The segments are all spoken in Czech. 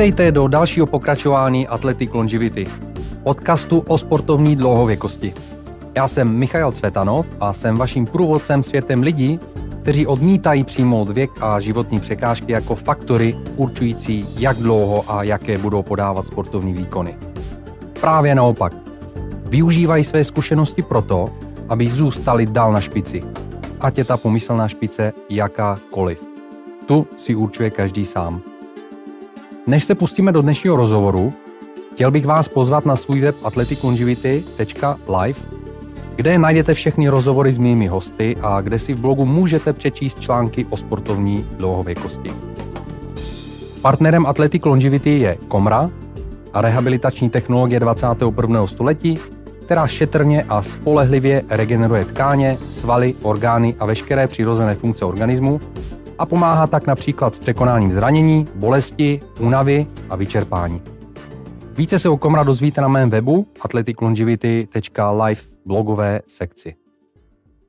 Vítejte do dalšího pokračování Athletic Longevity, podcastu o sportovní dlouhověkosti. Já jsem Michal Cvetanov a jsem vaším průvodcem světem lidí, kteří odmítají přijmout věk a životní překážky jako faktory určující, jak dlouho a jaké budou podávat sportovní výkony. Právě naopak, využívají své zkušenosti proto, aby zůstali dál na špici, ať je ta pomyslná špice jakákoliv. Tu si určuje každý sám. Než se pustíme do dnešního rozhovoru, chtěl bych vás pozvat na svůj web athleticlongivity.live, kde najdete všechny rozhovory s mými hosty a kde si v blogu můžete přečíst články o sportovní dlouhověkosti. Partnerem Atletic Longevity je Komra a rehabilitační technologie 21. století, která šetrně a spolehlivě regeneruje tkáně, svaly, orgány a veškeré přirozené funkce organismu, a pomáhá tak například s překonáním zranění, bolesti, únavy a vyčerpání. Více se o Komra dozvíte na mém webu athleticlongevity.live blogové sekci.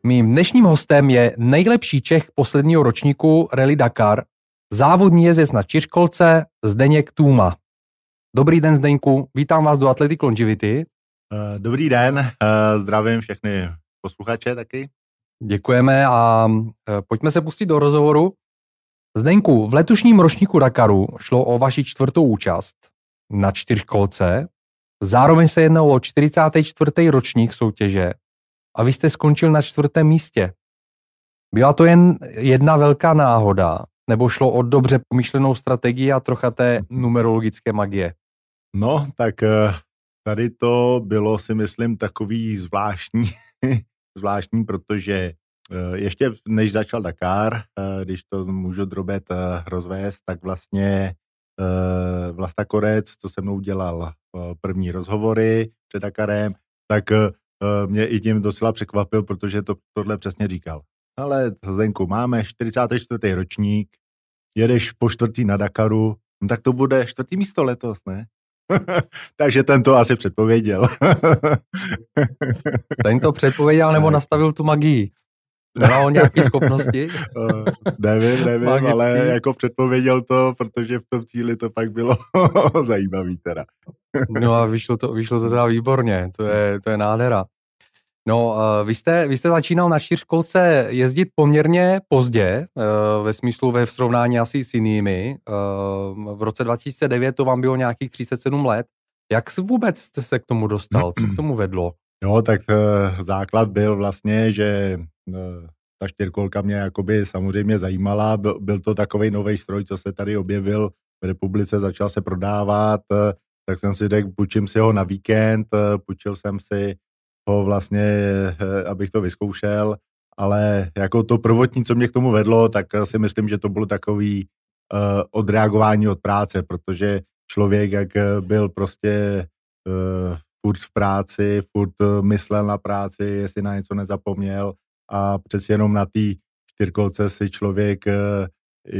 Mým dnešním hostem je nejlepší Čech posledního ročníku Rally Dakar, závodní jezdec na Čiřkolce Zdeněk Tůma. Dobrý den Zdeňku, vítám vás do Athletic Longivity. Eh, dobrý den, eh, zdravím všechny posluchače taky. Děkujeme a eh, pojďme se pustit do rozhovoru. Zdenku, v letošním ročníku Dakaru šlo o vaši čtvrtou účast na čtyřkolce. Zároveň se jednalo o 44. ročník soutěže a vy jste skončil na čtvrtém místě. Byla to jen jedna velká náhoda, nebo šlo o dobře pomyšlenou strategii a trocha té numerologické magie? No, tak eh, tady to bylo, si myslím, takový zvláštní, zvláštní protože Eh, ještě než začal Dakar, eh, když to můžu drobet eh, rozvést, tak vlastně Vlasta Korec, co se mnou dělal první rozhovory před Dakarem, tak mě i tím docela překvapil, protože to, tohle přesně říkal. Ale Zdenku, máme 44. ročník, jedeš po čtvrtý na Dakaru, no tak to bude čtvrtý místo letos, ne? Takže ten to asi předpověděl. ten to předpověděl nebo nastavil tu magii. Má on nějaké schopnosti? Eh, nevím, nevím, Magický. ale jako předpověděl to, protože v tom cíli to pak bylo zajímavý teda. no a vyšlo to, vyšlo to teda výborně, to je, to je nádhera. No, eh, vy jste, vy jste začínal na čtyřkolce jezdit poměrně pozdě, eh, ve smyslu ve srovnání asi s jinými. V roce 2009 to vám bylo nějakých 37 let. Jak vůbec jste se k tomu dostal? Co k tomu vedlo? Jo, tak eh, základ byl vlastně, že eh, ta čtyřkolka mě jakoby samozřejmě zajímala. Byl, to takový nový stroj, co se tady objevil v republice, začal se prodávat, eh, tak jsem si řekl, půjčím si ho na víkend, půjčil jsem si ho vlastně, abych to vyzkoušel, ale jako to prvotní, co mě k tomu vedlo, tak si myslím, že to bylo takový odreagování od práce, protože člověk, jak byl prostě furt v práci, furt eh, myslel na práci, jestli na něco nezapomněl a přeci jenom na té čtyřkolce si člověk, eh,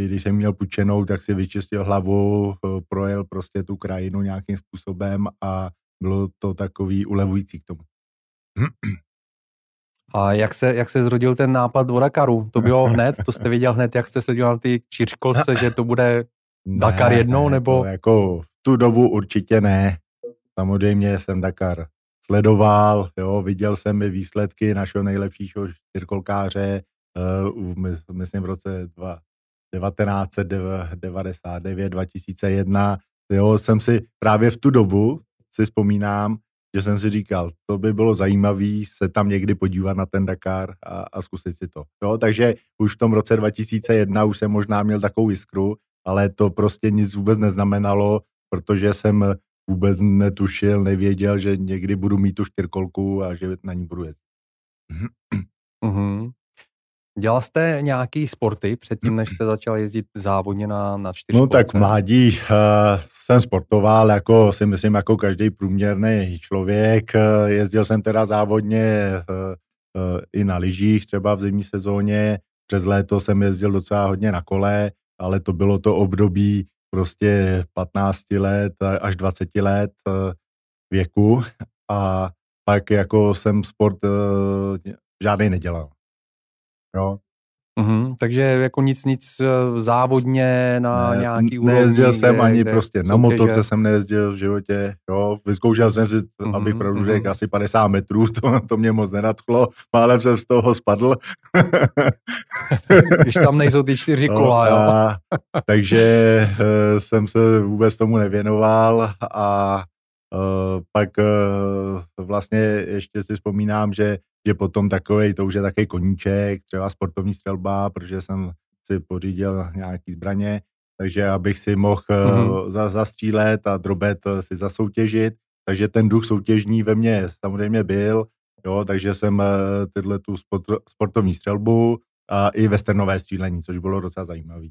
když jsem měl půjčenou, tak si vyčistil hlavu, eh, projel prostě tu krajinu nějakým způsobem a bylo to takový ulevující k tomu. A jak se, jak se zrodil ten nápad do Dakaru? To bylo hned? To jste viděl hned, jak jste seděl na ty čtyřkolce, že to bude Dakar ne, jednou? Ne, nebo... Jako v tu dobu určitě ne. Samozřejmě jsem Dakar sledoval, jo, viděl jsem i výsledky našeho nejlepšího čtyřkolkáře, uh, eh, myslím v roce 1999-2001, jo, jsem si právě v tu dobu, si vzpomínám, že jsem si říkal, to by bylo zajímavé se tam někdy podívat na ten Dakar a, a zkusit si to. Jo, takže už v tom roce 2001 už jsem možná měl takovou jiskru, ale to prostě nic vůbec neznamenalo, protože jsem vůbec netušil, nevěděl, že někdy budu mít tu čtyřkolku a že na ní budu jezdit. Mm-hmm. Dělal jste nějaký sporty předtím, než jste začal jezdit závodně na, na čtyřkolce? No tak mladí uh, eh, jsem sportoval, jako si myslím, jako každý průměrný člověk. Uh, jezdil jsem teda závodně uh, uh, i na lyžích, třeba v zimní sezóně. Přes léto jsem jezdil docela hodně na kole, ale to bylo to období, prostě 15 let až 20 let eh, věku a pak jako jsem sport eh, žádný nedělal. Jo. Mm-hmm takže jako nic nic eh, závodně na ne, nějaký úrovni. Nejezdil jsem kde, ani kde prostě soutěže. na motorce jsem nejezdil v životě, jo, vyzkoušel jsem si, mm-hmm, abych pravdu řekl, mm-hmm. asi 50 metrů, to, to mě moc nenadchlo, málem jsem z toho spadl. Když tam nejsou ty čtyři no kola, jo. A, takže e, jsem se vůbec tomu nevěnoval a Uh, pak uh, vlastně ještě si vzpomínám, že že potom takový, to už je takový koníček, třeba sportovní střelba, protože jsem si pořídil nějaký zbraně, takže abych si mohl mm-hmm. za, zastřílet a drobet eh, si zasoutěžit, takže ten duch soutěžní ve mně samozřejmě byl, jo, takže jsem eh, tyhle tu sportovní střelbu a i westernové střílení, což bylo docela zajímavé.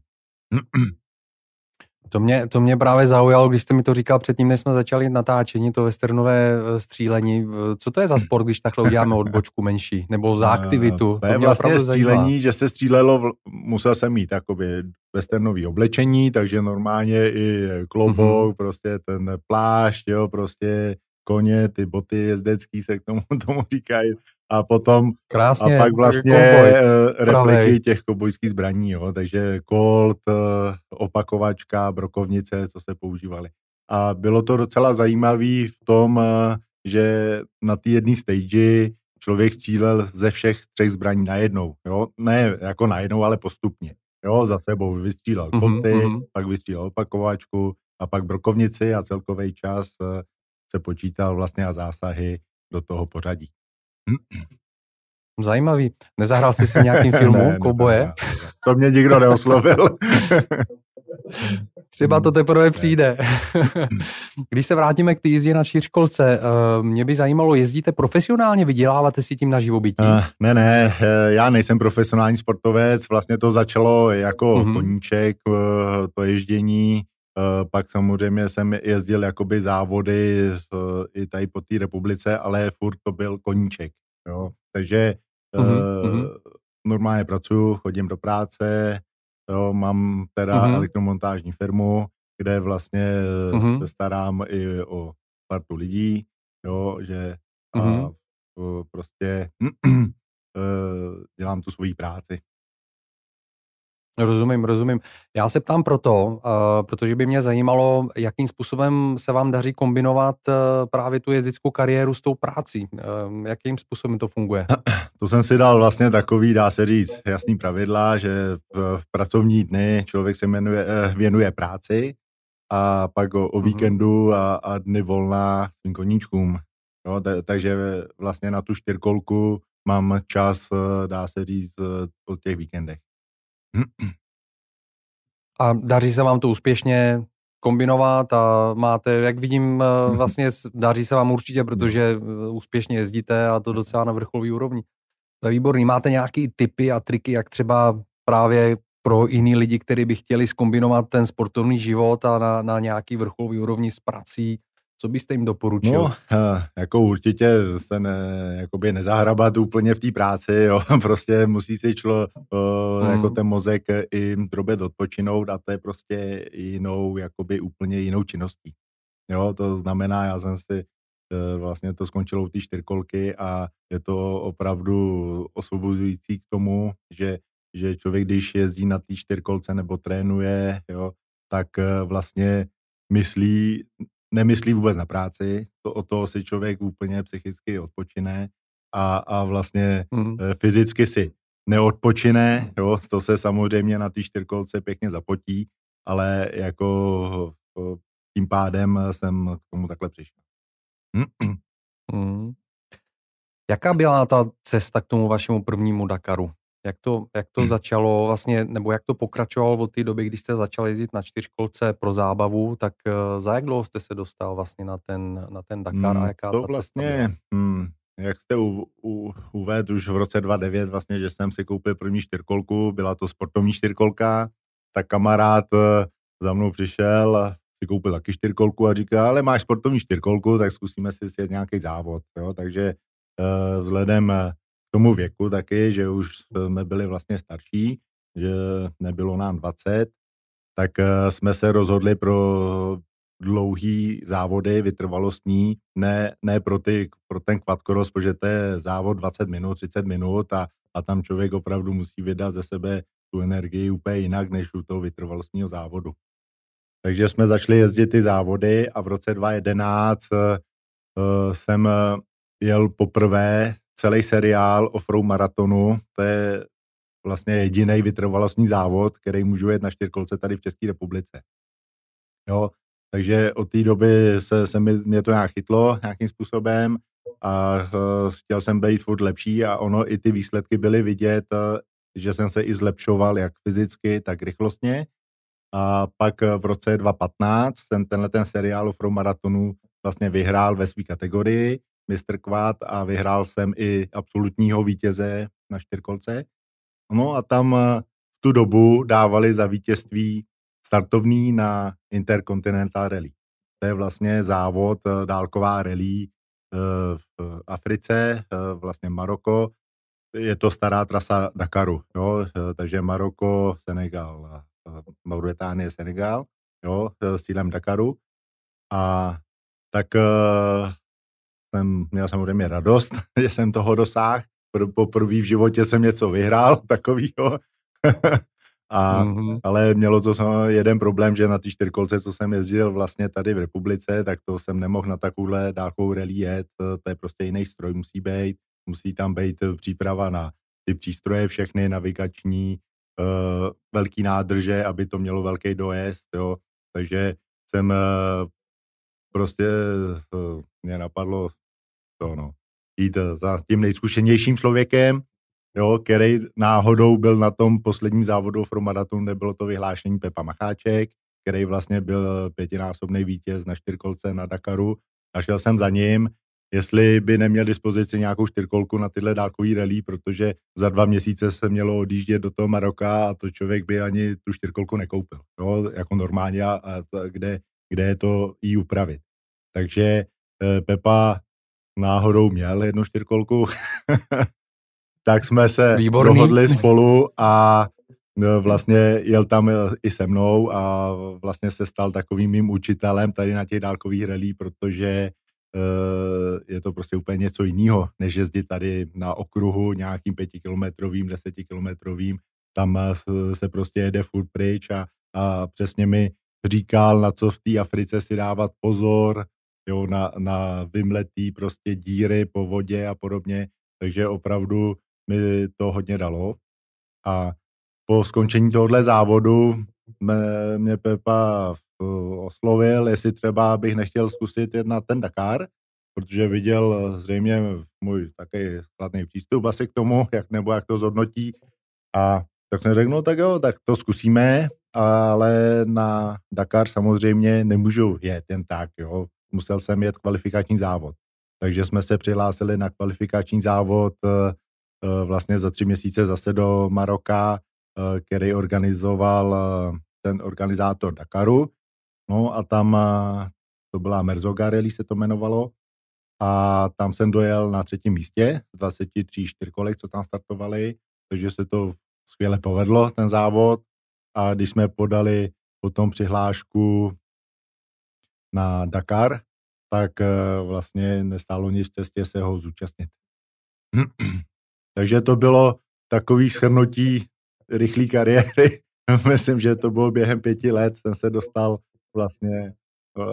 To mě, to mě právě zaujalo, když jste mi to říkal předtím, než jsme začali natáčení, to westernové eh, střílení. Eh, co to je za sport, když takhle uděláme odbočku menší? Nebo za eh, aktivitu? To, to je mě vlastně střílení, zajímá. že se střílelo, v, musel jsem mít jakoby westernové oblečení, takže normálně i klobouk, mm-hmm. prostě ten plášť, jo, prostě koně, ty boty jezdecký se k tomu, tomu říkají a potom Krásně, a pak jako vlastně eh, repliky pravej. těch kobojských zbraní, jo, takže kolt, eh, opakovačka, brokovnice, co se používaly. A bylo to docela zajímavé v tom, eh, že na té jedné stage člověk střílel ze všech třech zbraní najednou. Jo? Ne jako najednou, ale postupně. Jo, za sebou vystřílel mhm, koty, mm-hmm. pak vystřílel opakovačku a pak brokovnici a celkový čas se počítal vlastně a zásahy do toho pořadí. Zajímavý. Nezahrál jsi si v nějakým filmu ne, Kouboje? Ne, To mě nikdo neoslovil. Třeba to teprve přijde. Když se vrátíme k té jízdě na čtyřkolce, eh, mě by zajímalo, jezdíte profesionálně, vyděláváte si tím na živobytí? Uh, ne, ne, eh, já nejsem profesionální sportovec, vlastně to začalo jako mm-hmm. koníček, to ježdění, Eh, pak samozřejmě jsem jezdil jakoby závody eh, i tady po té republice, ale furt to byl koníček, jo. Takže uh-huh. normálně pracuju, chodím do práce, jo, mám teda uh-huh. elektromontážní firmu, kde vlastně uh-huh. se starám i o partu lidí, jo, že uh-huh. a, prostě dělám tu svoji práci. Rozumím, rozumím. Já se ptám proto, uh, protože by mě zajímalo, jakým způsobem se vám daří kombinovat uh, právě tu jezdickou kariéru s tou prací. Uh, jakým způsobem to funguje? To jsem si dal vlastně takový, dá se říct, jasný pravidla, že v, v pracovní dny člověk se jmenuje, věnuje práci a pak o, o mhm. víkendu a, a dny volná svým koníčkům. Jo, t- takže vlastně na tu čtyřkolku mám čas, dá se říct, po těch víkendech. A daří se vám to úspěšně kombinovat a máte, jak vidím, eh, mhm. vlastně daří se vám určitě, mhm. protože eh, úspěšně jezdíte a to docela na vrcholový úrovni. To je výborný. Máte nějaké typy a triky, jak třeba právě pro jiný lidi, kteří by chtěli skombinovat ten sportovní život a na, na nějaký vrcholový úrovni s prací, co byste jim doporučil? No, jako určitě se ne, jakoby nezahrabat úplně v té práci, jo. prostě musí si člo hmm. jako ten mozek i drobet odpočinout a to je prostě jinou, jakoby úplně jinou činností. Jo, to znamená, já jsem si e, vlastně to skončilo u té čtyřkolky a je to opravdu osvobozující k tomu, že, že člověk, když jezdí na té čtyřkolce nebo trénuje, jo, tak e, vlastně myslí nemyslí vůbec na práci, to o toho si člověk úplně psychicky odpočine a, a vlastně mm. fyzicky si neodpočine, jo, to se samozřejmě na té čtyřkolce pěkně zapotí, ale jako eh, tím pádem jsem k tomu takhle přišel. Mm. Jaká byla ta cesta k tomu vašemu prvnímu Dakaru? jak to, jak to hmm. začalo vlastně, nebo jak to pokračovalo od té doby, když jste začal jezdit na čtyřkolce pro zábavu, tak eh, za jak dlouho jste se dostal vlastně na ten, na ten Dakar hmm, a jaká to ta vlastně, cesta hmm, jak jste u, u, uvedl už v roce 2009 vlastně, že jsem si koupil první čtyřkolku, byla to sportovní čtyřkolka, tak kamarád eh, za mnou přišel, si koupil taky čtyřkolku a říkal, ale máš sportovní čtyřkolku, tak zkusíme si sjet nějaký závod, jo? takže eh, vzhledem tomu věku taky, že už jsme byli vlastně starší, že nebylo nám 20, tak eh, jsme se rozhodli pro dlouhý závody vytrvalostní, ne, ne pro, ty, pro ten kvadkoros, protože to je závod 20 minut, 30 minut a, a tam člověk opravdu musí vydat ze sebe tu energii úplně jinak, než u toho vytrvalostního závodu. Takže jsme začali jezdit ty závody a v roce 2011 uh, eh, eh, jsem jel poprvé celý seriál offroad maratonu, to je vlastně jediný vytrvalostní závod, který můžu jet na čtyřkolce tady v České republice. Jo, takže od té doby se, se mi, mě to nějak chytlo nějakým způsobem a uh, chtěl jsem být furt lepší a ono i ty výsledky byly vidět, uh, že jsem se i zlepšoval jak fyzicky, tak rychlostně. A pak eh, v roce 2015 jsem tenhle ten seriál pro maratonu vlastně vyhrál ve své kategorii mistr kvát a vyhrál jsem i absolutního vítěze na čtyřkolce. No a tam eh, v tu dobu dávali za vítězství startovní na Intercontinental Rally. To je vlastně závod, eh, dálková rally eh, v Africe, vlastně Maroko. Je to stará trasa Dakaru, jo? takže Maroko, Senegal, Mauritánie, Senegal, jo? s cílem Dakaru. A tak jsem měl samozřejmě radost, že jsem toho dosáhl. Poprvé v životě jsem něco vyhrál takového. A, mm-hmm. Ale mělo to jeden problém, že na té čtyřkolce, co jsem jezdil vlastně tady v republice, tak to jsem nemohl na takovouhle dálkou rally jet. To je prostě jiný stroj, musí být. Musí tam být příprava na ty přístroje všechny, navigační, e, velký nádrže, aby to mělo velký dojezd. Jo. Takže jsem eh, prostě, e, mě napadlo to, no. Jít za tím nejzkušenějším člověkem, jo, který náhodou byl na tom posledním závodu v Romadatonu, kde bylo to vyhlášení Pepa Macháček, který vlastně byl pětinásobný vítěz na čtyřkolce na Dakaru. Našel jsem za ním, jestli by neměl dispozici nějakou čtyřkolku na tyhle dálkový rally, protože za dva měsíce se mělo odjíždět do toho Maroka a to člověk by ani tu čtyřkolku nekoupil, jo, jako normálně, a, a, kde, kde je to i upravit. Takže eh, Pepa náhodou měl jednu čtyřkolku, tak jsme se Výborný. dohodli spolu a e, vlastně jel tam e, i se mnou a vlastně se stal takovým mým učitelem tady na těch dálkových relí, protože e, je to prostě úplně něco jiného, než jezdit tady na okruhu nějakým pětikilometrovým, desetikilometrovým, tam se prostě jede furt pryč a, a přesně mi říkal, na co v té Africe si dávat pozor, jo, na, na vymletý prostě díry po vodě a podobně, takže opravdu mi to hodně dalo. A po skončení tohohle závodu mě, mě Pepa eh, oslovil, jestli třeba bych nechtěl zkusit jet na ten Dakar, protože viděl eh, zřejmě můj taky skladný přístup asi k tomu, jak nebo jak to zhodnotí. A tak jsem řekl, no tak jo, tak to zkusíme, ale na Dakar samozřejmě nemůžu jet jen tak, jo musel jsem jet kvalifikační závod. Takže jsme se přihlásili na kvalifikační závod eh, eh, vlastně za tři měsíce zase do Maroka, eh, který organizoval ten organizátor Dakaru. No a tam to byla Merzoga Rally se to jmenovalo a tam jsem dojel na třetím místě z 23 čtyřkolek, co tam startovali, takže se to skvěle povedlo, ten závod. A když jsme podali potom přihlášku na Dakar, tak eh, vlastně nestálo nic v cestě se ho zúčastnit. Takže to bylo takový schrnutí rychlé kariéry. Myslím, že to bylo během pěti let, jsem se dostal vlastně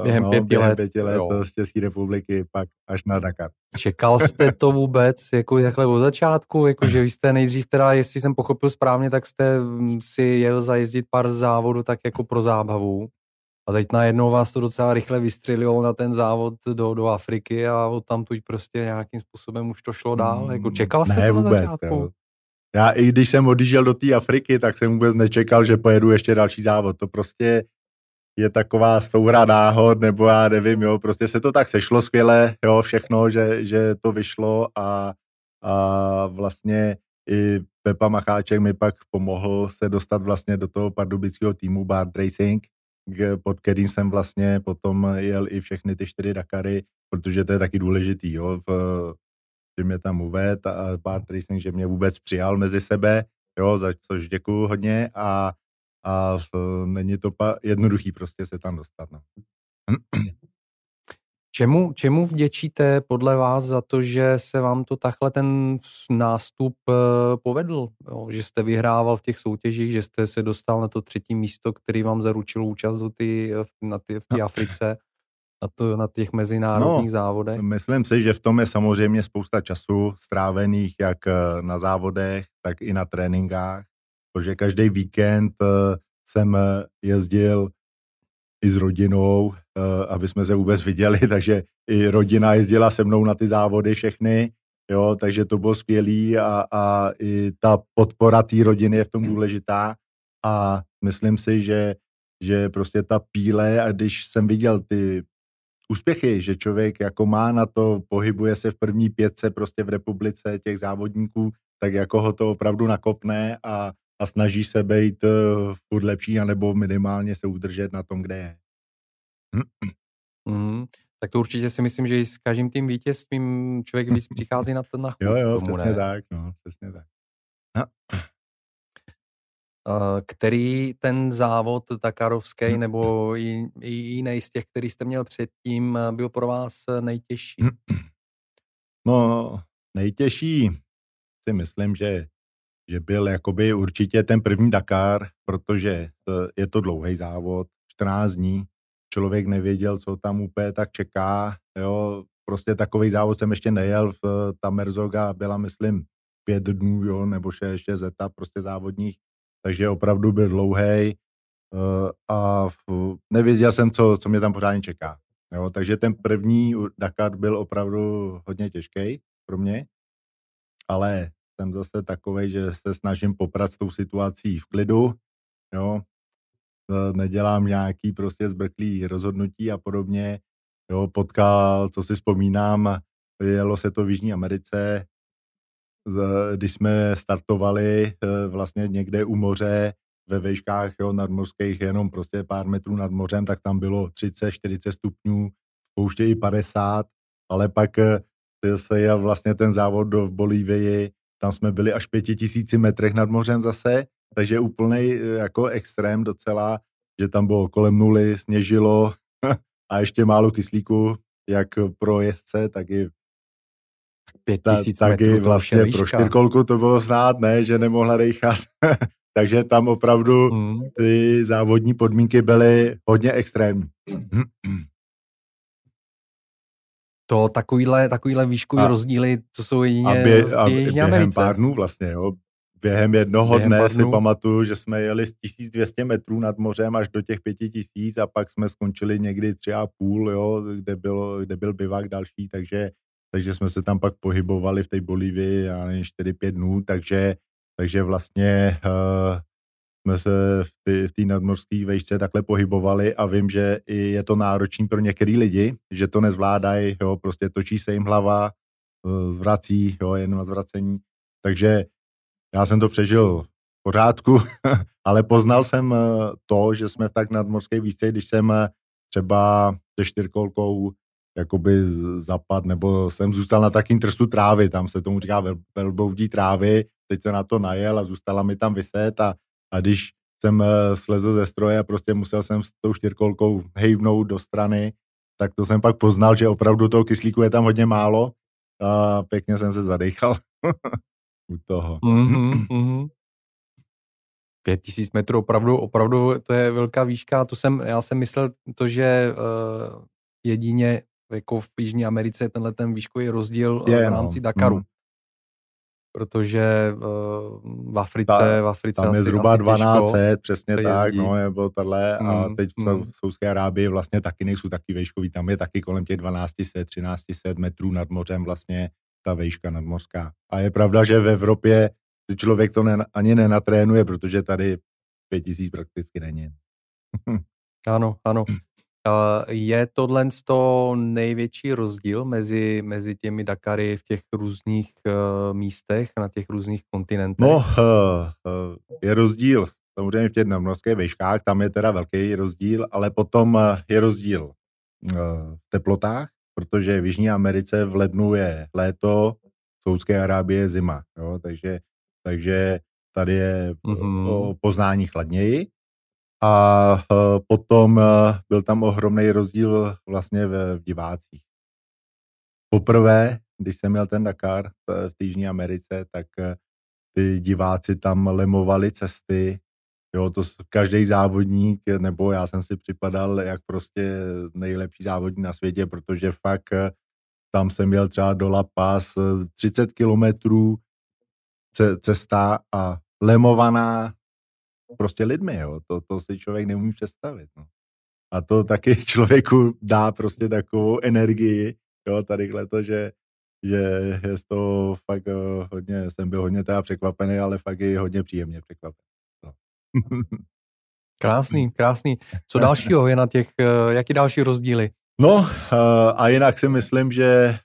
eh, během, no, pěti, během let, pěti let jo. Eh, z České republiky, pak až na Dakar. Čekal jste to vůbec, jako takhle od začátku, jako že vy jste nejdřív teda, jestli jsem pochopil správně, tak jste mm, si jel zajezdit pár závodů tak jako pro zábavu. A teď najednou vás to docela rychle vystřelilo na ten závod do, do Afriky a od tam tuď prostě nějakým způsobem už to šlo dál. Hmm. Jako mm, čekal jste ne, to vůbec, na začátku? Ne. Já i když jsem odjížděl do té Afriky, tak jsem vůbec nečekal, že pojedu ještě další závod. To prostě je taková souhra náhod, nebo já nevím, jo, prostě se to tak sešlo skvěle, jo, všechno, že, že to vyšlo a, a vlastně i Pepa Macháček mi pak pomohl se dostat vlastně do toho pardubického týmu Bard Racing, pod kterým jsem vlastně potom jel i všechny ty čtyři Dakary, protože to je taky důležitý, jo, v, že mě tam uved a pár Racing, že mě vůbec přijal mezi sebe, jo, za což děkuju hodně a, a v, není to pa, jednoduchý prostě se tam dostat, no. Čemu, čemu vděčíte podle vás za to, že se vám to takhle ten nástup eh, povedl? Jo, že jste vyhrával v těch soutěžích, že jste se dostal na to třetí místo, který vám zaručil účast do ty, eh, na ty, v té no. Africe, na, to, na těch no, mezinárodních no, závodech? Myslím si, že v tom je samozřejmě spousta času strávených jak eh, na závodech, tak i na tréninkách, protože každý víkend jsem jezdil i s rodinou, eh, aby jsme se vůbec viděli, takže i rodina jezdila se mnou na ty závody všechny, jo, takže to bylo skvělý a, a i ta podpora té rodiny je v tom důležitá a myslím si, že, že prostě ta píle a když jsem viděl ty úspěchy, že člověk jako má na to, pohybuje se v první pětce prostě v republice těch závodníků, tak jako ho to opravdu nakopne a a snaží se být eh, furt lepší, anebo minimálně se udržet na tom, kde je. Mm, tak to určitě si myslím, že i s každým tím vítězstvím člověk víc přichází na to na chuť. Jo, jo, tomu, přesně ne? tak, no, přesně tak. No. Který ten závod Takarovský hm. nebo i, i jiný z těch, který jste měl předtím, eh, byl pro vás nejtěžší? No, nejtěžší si myslím, že že byl jakoby určitě ten první Dakar, protože je to dlouhý závod, 14 dní, člověk nevěděl, co tam úplně tak čeká, jo, prostě takový závod jsem ještě nejel, v, eh, ta Merzoga byla, myslím, pět dnů, jo, nebo še, ještě zeta prostě závodních, takže opravdu byl dlouhý eh, a nevěděl jsem, co, co mě tam pořádně čeká. Jo, takže ten první Dakar byl opravdu hodně těžký pro mě, ale jsem zase takový, že se snažím poprat s tou situací v klidu, jo, e, nedělám nějaký prostě zbrklý rozhodnutí a podobně, jo, potkal, co si vzpomínám, jelo se to v Jižní Americe, když jsme startovali e, vlastně někde u moře, ve vejškách jo, nadmorských, jenom prostě pár metrů nad mořem, tak tam bylo 30-40 stupňů, v pouště i 50, ale pak e, se jel vlastně ten závod do, Bolívii tam jsme byli až pěti tisíci metrech nad mořem zase, takže úplný eh, jako extrém docela, že tam bylo kolem nuly, sněžilo a ještě málo kyslíku, jak pro jezdce, tak i pět tisíc ta, metrů, vlastně pro čtyřkolku to bylo znát, ne, že nemohla rejchat. Takže tam opravdu hmm. ty závodní podmínky byly hodně extrémní. to takovýhle, takovýhle výškový a, rozdíly, to jsou jedině a, bě, a Jižní Americe. pár dnů vlastně, jo. Během jednoho během dne si pamatuju, že jsme jeli z 1200 metrů nad mořem až do těch 5000 a pak jsme skončili někdy tři a půl, jo, kde, bylo, kde byl bivak další, takže, takže jsme se tam pak pohybovali v té Bolívii, já nevím, 4-5 dnů, takže, takže vlastně uh, jsme se v té nadmorské vejšce takhle pohybovali a vím, že je to náročný pro některý lidi, že to nezvládají, jo, prostě točí se jim hlava, eh, zvrací, jo, jenom na zvracení. Takže já jsem to přežil v pořádku, ale poznal jsem eh, to, že jsme v tak nadmorské výšce, když jsem eh, třeba se čtyřkolkou jakoby zapad, nebo jsem zůstal na takým trstu trávy, tam se tomu říká velboudí trávy, teď se na to najel a zůstala mi tam vyset a a když jsem eh, slezl ze stroje a prostě musel jsem s tou čtyřkolkou hejvnout do strany, tak to jsem pak poznal, že opravdu toho kyslíku je tam hodně málo a pěkně jsem se zadechal u toho. Mm-hmm, mm-hmm. metrů, opravdu, opravdu to je velká výška. To jsem, já jsem myslel to, že uh, jedině jako v Jižní Americe tenhle ten výškový rozdíl je, eh, v rámci no. Dakaru. Mm protože uh, v Africe, Ta, v Africe tam asi, je zhruba asi 12, těžko, přesně tak, jezdí. no, nebo tohle, mm, a teď v mm. Saudské Arábii vlastně taky nejsou taky vejškový, tam je taky kolem těch 1200, 1300 metrů nad mořem vlastně ta vejška nadmořská. A je pravda, že v Evropě člověk to ne, ani nenatrénuje, protože tady 5000 prakticky není. ano, ano. Eh, je tohle to největší rozdíl mezi, mezi těmi Dakary v těch různých eh, místech, na těch různých kontinentech? No, eh, je rozdíl. Samozřejmě v těch nadmorských výškách, tam je teda velký rozdíl, ale potom je rozdíl v teplotách, protože v Jižní Americe v lednu je léto, v Soudské Arábie je zima. Jo? Takže, takže tady je mm-hmm. o poznání chladněji a eh, potom eh, byl tam ohromný rozdíl vlastně v divácích. Poprvé, když jsem měl ten Dakar eh, v Jižní Americe, tak ty diváci tam lemovali cesty, jo, to každý závodník, nebo já jsem si připadal jak prostě nejlepší závodník na světě, protože fakt tam jsem měl třeba do La Paz 30 kilometrů cesta a lemovaná prostě lidmi, jo. To, to si člověk neumí představit, no. A to taky člověku dá prostě takovou energii, jo, tadyhle to, že, že je z toho fakt eh, hodně, jsem byl hodně teda překvapený, ale fakt i hodně příjemně překvapený. No. Krásný, krásný. Co dalšího je na těch, eh, jaký další rozdíly? No eh, a jinak si myslím, že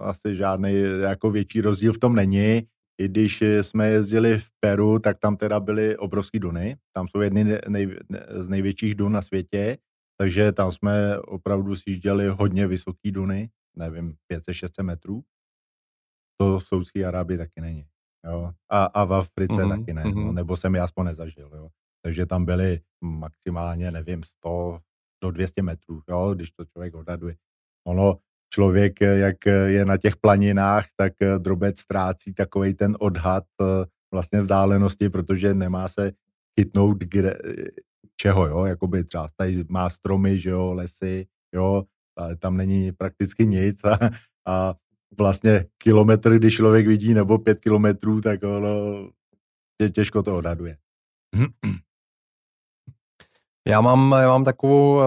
asi žádný jako větší rozdíl v tom není i když jsme jezdili v Peru, tak tam teda byly obrovské duny. Tam jsou jedny nej, z největších dun na světě, takže tam jsme opravdu sjížděli hodně vysoké duny, nevím, 500-600 metrů. To v Soudské Arábii taky není. Jo? A, a v Africe mm-hmm, taky ne, no, mhm. nebo jsem já aspoň nezažil. Jo? Takže tam byly maximálně, nevím, 100 do 200 metrů, jo? když to člověk odhaduje. Ono, člověk, eh, jak eh, je na těch planinách, tak eh, drobec ztrácí takový ten odhad vlastně vzdálenosti, protože nemá se chytnout kde, čeho, jo, jakoby třeba tady má stromy, že jo, lesy, jo, tam není prakticky nic a, a vlastně kilometr, když člověk vidí, nebo pět kilometrů, tak ono tě, těžko to odhaduje. Já mám, já mám takovou,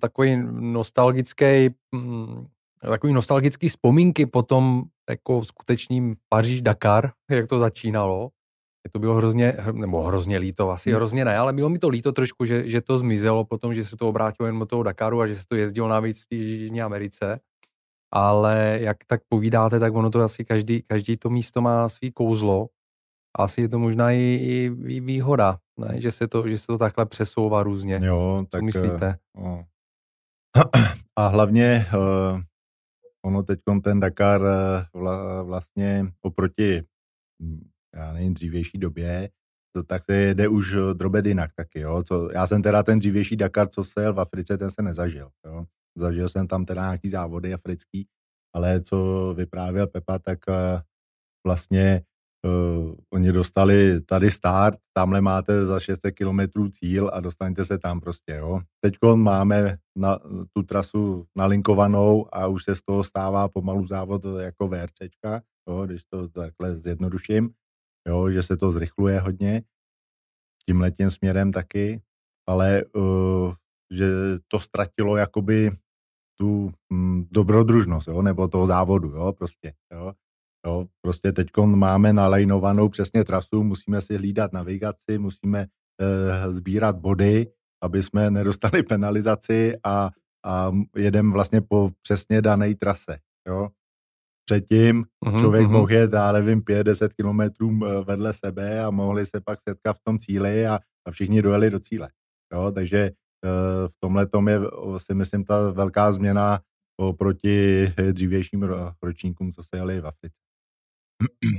takový nostalgický mm, takový nostalgický vzpomínky po tom jako skutečným Paříž-Dakar, jak to začínalo. je to bylo hrozně, nebo hrozně líto, asi hmm. hrozně ne, ale bylo mi to líto trošku, že, že to zmizelo potom, že se to obrátilo jen do toho Dakaru a že se to jezdilo navíc v Jižní Americe. Ale jak tak povídáte, tak ono to asi každý, každý to místo má svý kouzlo. Asi je to možná i, i, i výhoda, ne? Že, se to, že se to takhle přesouvá různě. Jo, tak... Co myslíte? Uh, A hlavně uh, ono teď ten Dakar eh, vla, vlastně oproti hm, já nevím, dřívější době, to, tak se jede už eh, drobet jinak taky, jo. Co, já jsem teda ten dřívější Dakar, co se v Africe, ten se nezažil, jo. Zažil jsem tam teda nějaký závody africký, ale co vyprávěl Pepa, tak eh, vlastně uh, oni dostali tady start, tamhle máte za 600 kilometrů cíl a dostanete se tam prostě, jo. Teď máme na, tu trasu nalinkovanou a už se z toho stává pomalu závod jako VRCčka, jo, když to takhle zjednoduším, jo, že se to zrychluje hodně tím letním směrem taky, ale uh, že to ztratilo jakoby tu mm, dobrodružnost, jo, nebo toho závodu, jo, prostě, jo. Jo, prostě teď máme nalajnovanou přesně trasu, musíme si hlídat navigaci, musíme e, sbírat body, aby jsme nedostali penalizaci a, a jedem vlastně po přesně dané trase. Jo. Předtím uhum, člověk uhum. mohl jet, já nevím, 5-10 kilometrů vedle sebe a mohli se pak setkat v tom cíli a, a všichni dojeli do cíle. Jo, takže e, v tomhle tom je si myslím ta velká změna oproti dřívějším ročníkům, co se jeli v Africe.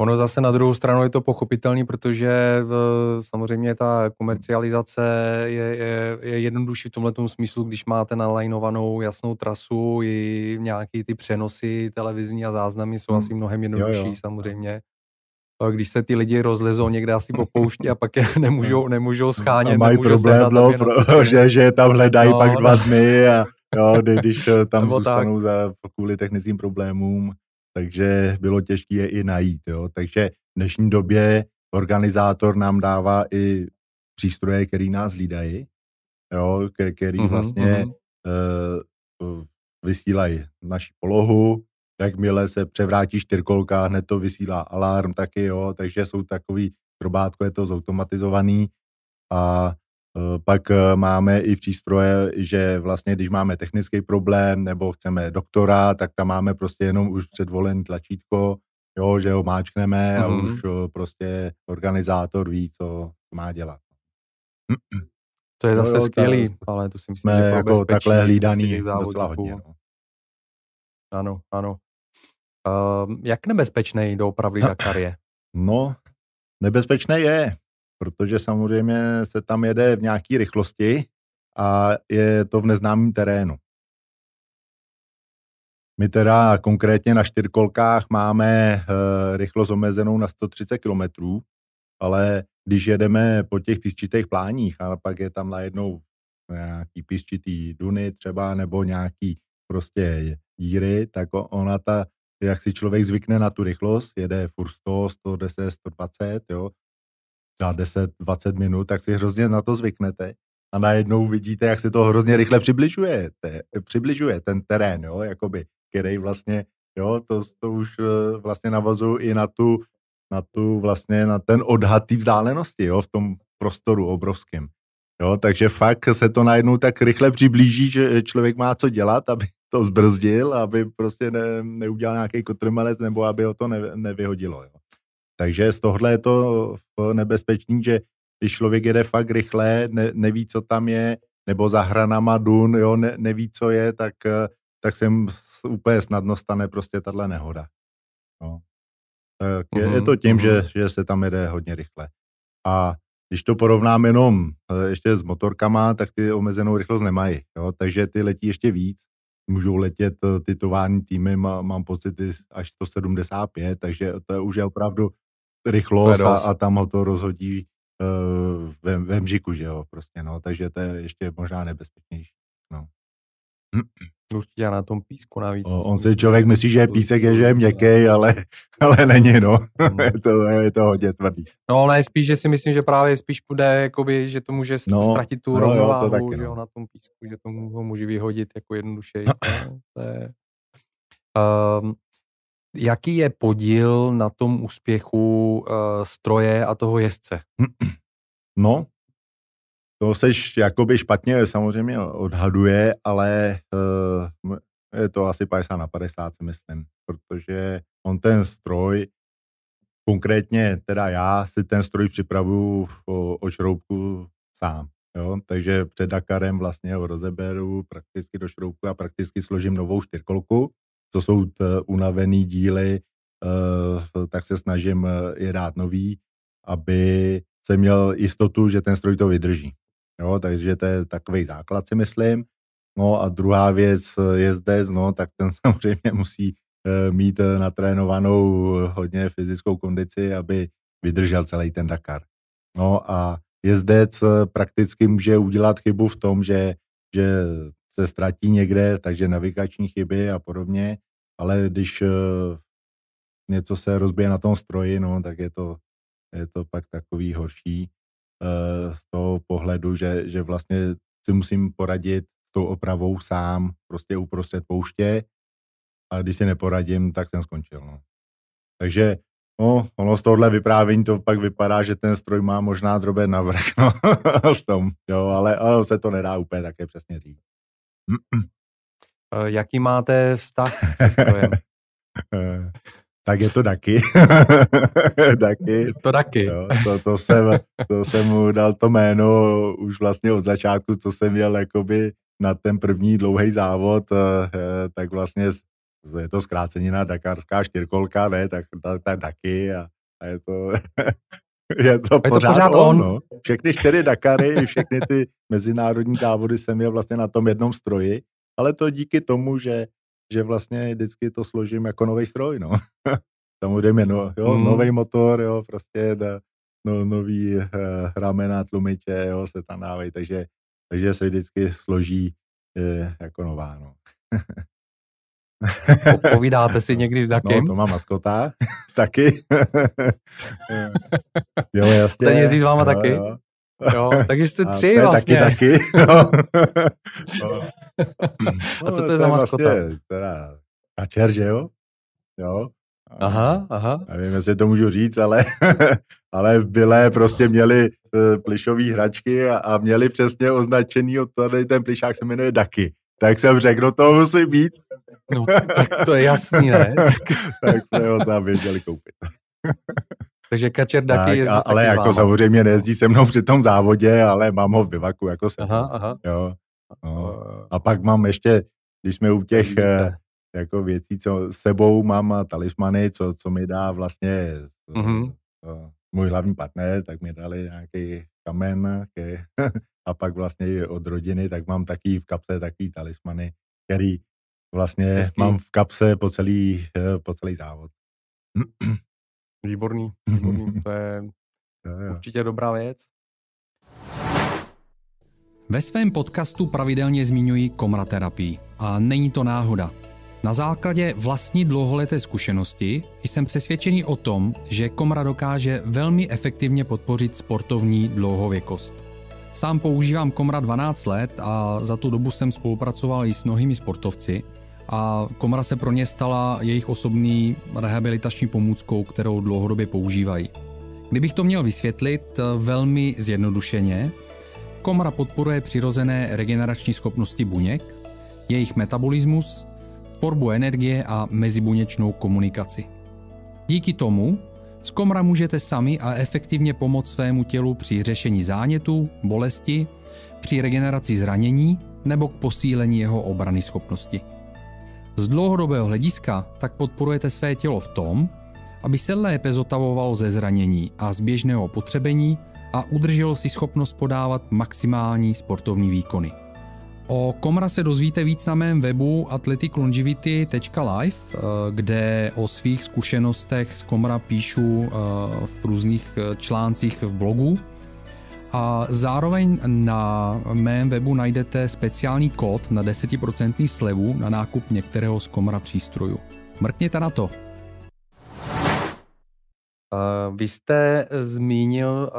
Ono zase na druhou stranu je to pochopitelné, protože eh, samozřejmě ta komercializace je, je, je jednodušší v tomhle smyslu, když máte nalajnovanou jasnou trasu, i nějaký ty přenosy televizní a záznamy jsou hmm. asi mnohem jednodušší jo, jo. samozřejmě. Když se ty lidi rozlezou někde asi po poušti a pak je nemůžou, nemůžou hmm. schánět. A mají problém, no, pro, že, že tam hledají no, pak no. dva dny a jo, když eh, tam Nebo zůstanou tak. za, kvůli technickým problémům takže bylo těžké je i najít. Jo. Takže v dnešní době organizátor nám dává i přístroje, který nás lídají, který uh-huh, vlastně uh-huh. Uh, vysílají naši polohu, jakmile se převrátí čtyřkolka, hned to vysílá alarm taky, jo, takže jsou takový, probátko, je to zautomatizovaný a Eh, pak eh, máme i přístroje, že vlastně, když máme technický problém nebo chceme doktora, tak tam máme prostě jenom už předvolen tlačítko, jo, že ho máčkneme mm-hmm. a mhm. už eh, prostě organizátor ví, co má dělat. To je zase no, jo, skvělý, ale to si myslím, jsme že jako takhle hlídaný docela hodně. No. Ano, ano. Uh, jak nebezpečný doopravdy Dakar no, je? No, nebezpečný je protože samozřejmě se tam jede v nějaké rychlosti a je to v neznámém terénu. My teda konkrétně na čtyřkolkách máme eh, rychlost omezenou na 130 km, ale když jedeme po těch písčitých pláních a pak je tam najednou nějaký písčitý duny třeba nebo nějaký prostě díry, tak ona ta, jak si člověk zvykne na tu rychlost, jede furt 100, 110, 120, jo, třeba 10-20 minut, tak si hrozně na to zvyknete a najednou vidíte, jak se to hrozně rychle přibližuje, te, přibližuje ten terén, jo, jakoby, který vlastně, jo, to, to už eh, vlastně navazuju i na tu, na tu vlastně, na ten odhad té vzdálenosti, jo, v tom prostoru obrovském. Jo, takže fakt se to najednou tak rychle přiblíží, že člověk má co dělat, aby to zbrzdil, aby prostě ne, neudělal nějaký kotrmelec nebo aby ho to ne, nevyhodilo. Jo. Takže z tohle je to nebezpečný, že když člověk jede fakt rychle, ne, neví, co tam je, nebo za hranama dun, jo, ne, neví, co je, tak, eh, tak se úplně snadno stane prostě tahle nehoda. No. Tak je, je mhm, to tím, mhm. že, že se tam jede hodně rychle. A když to porovnám jenom eh, ještě s motorkama, tak ty omezenou rychlost nemají, jo, takže ty letí ještě víc, můžou letět eh, ty tovární týmy, má, mám pocit, až 175, takže to je už je opravdu rychlost a, a tam ho to rozhodí uh, ve, ve mžiku, že jo, prostě, no, takže to je ještě možná nebezpečnější, no. Určitě na tom písku navíc. O, on si člověk myslí, že písek je, že je měkký, ale, ale není, no. no. je, to, je to hodně tvrdý. No, ne, spíš, že si myslím, že právě spíš půjde, jakoby, že to může no, ztratit tu no, rovnováhu, jo, to taky, že no. na tom písku, že to ho může vyhodit jako jednoduše. No. To je, um, Jaký je podíl na tom úspěchu uh, stroje a toho jezdce? No, to se jakoby špatně samozřejmě odhaduje, ale uh, je to asi 50 na 50, myslím, protože on ten stroj, konkrétně teda já si ten stroj připravu o, o šroubku sám. Jo? Takže před Dakarem vlastně ho rozeberu prakticky do šroubku a prakticky složím novou čtyřkolku co jsou unavený díly, eh, tak se snažím eh, je rád nový, aby se měl jistotu, že ten stroj to vydrží. Jo, takže to je takový základ, si myslím. No a druhá věc eh, je zde, no, tak ten samozřejmě musí mít natrénovanou hodně fyzickou kondici, aby vydržel celý ten Dakar. No a jezdec prakticky může udělat chybu v tom, že, že se ztratí někde, takže navigační chyby a podobně, ale když eh, něco se rozbije na tom stroji, no, tak je to, je to pak takový horší eh, z toho pohledu, že, že vlastně si musím poradit s tou opravou sám, prostě uprostřed pouště a když si neporadím, tak jsem skončil. No. Takže No, ono z tohohle vyprávění to pak vypadá, že ten stroj má možná drobě navrh, no, v tom, jo, ale, ale se to nedá úplně také přesně říct. Eh, jaký máte vztah se eh, tak je to Daky. Daky. To Daky. Jo, to, to, jsem, to jsem mu dal to jméno už vlastně od začátku, co jsem jel jakoby na ten první dlouhý závod, eh, tak vlastně je to zkrácenina dakarská štěrkolka, ne, tak, tak, tak Daky a, a je to Je to, je pořád, to pořád on. on. No. Všechny čtyři Dakary, všechny ty mezinárodní závody jsem je vlastně na tom jednom stroji, ale to díky tomu, že, že vlastně vždycky to složím jako nový stroj, no. Tam Samozřejmě, no, jo, hmm. nový motor, jo, prostě da, no, nový uh, ramena, tlumiče, jo, se tam dávají, takže, takže se vždycky složí uh, jako nová, no. Povídáte si někdy s takým? No, to má maskota, taky. jo, jasně. Ten jezdí s váma jo, taky? Jo. Jo, takže jste tři a vlastně. Taky, taky. No. no. A co to je no, za maskota? Vlastně, teda, kačer, že jo? Jo. aha, aha. Nevím, jestli to můžu říct, ale, ale v Bile prostě měli eh, plišové hračky a, a měli přesně označený, od tady ten plišák se jmenuje Daky tak jsem řekl, no to musí být. No, tak to je jasný, ne? tak jsme ho tam věděli koupit. Takže kačer tak, je a, Ale jako váma. samozřejmě nejezdí se mnou při tom závodě, ale mám ho v bivaku jako se. Aha, aha. Jo. No. A pak mám ještě, když jsme u těch Víte. Eh, jako věcí, co sebou mám talismany, co, co mi dá vlastně mm-hmm. můj hlavní partner, tak mi dali nějaký kamen, ke, a pak vlastně od rodiny, tak mám taky v kapse takový talismany, který vlastně Hezký. mám v kapse po celý, eh, po celý závod. Výborný, výborný. To je určitě dobrá věc. Ve svém podcastu pravidelně zmiňuji komraterapii a není to náhoda. Na základě vlastní dlouholeté zkušenosti jsem přesvědčený o tom, že komra dokáže velmi efektivně podpořit sportovní dlouhověkost. Sám používám Komra 12 let a za tu dobu jsem spolupracoval i s mnohými sportovci a Komra se pro ně stala jejich osobní rehabilitační pomůckou, kterou dlouhodobě používají. Kdybych to měl vysvětlit eh, velmi zjednodušeně, Komra podporuje přirozené regenerační schopnosti buněk, jejich metabolismus, tvorbu energie a mezibuněčnou komunikaci. Díky tomu z komra můžete sami a efektivně pomoct svému tělu při řešení zánětu, bolesti, při regeneraci zranění nebo k posílení jeho obrany schopnosti. Z dlouhodobého hlediska tak podporujete své tělo v tom, aby se lépe zotavovalo ze zranění a z běžného potřebení a udrželo si schopnost podávat maximální sportovní výkony. O Komra se dozvíte víc na mém webu athleticlongivity.live, eh, kde o svých zkušenostech z Komra píšu eh, v různých eh, článcích v blogu. A zároveň na mém webu najdete speciální kód na 10% slevu na nákup některého z Komra přístrojů. Mrkněte na to! Vy jste zmínil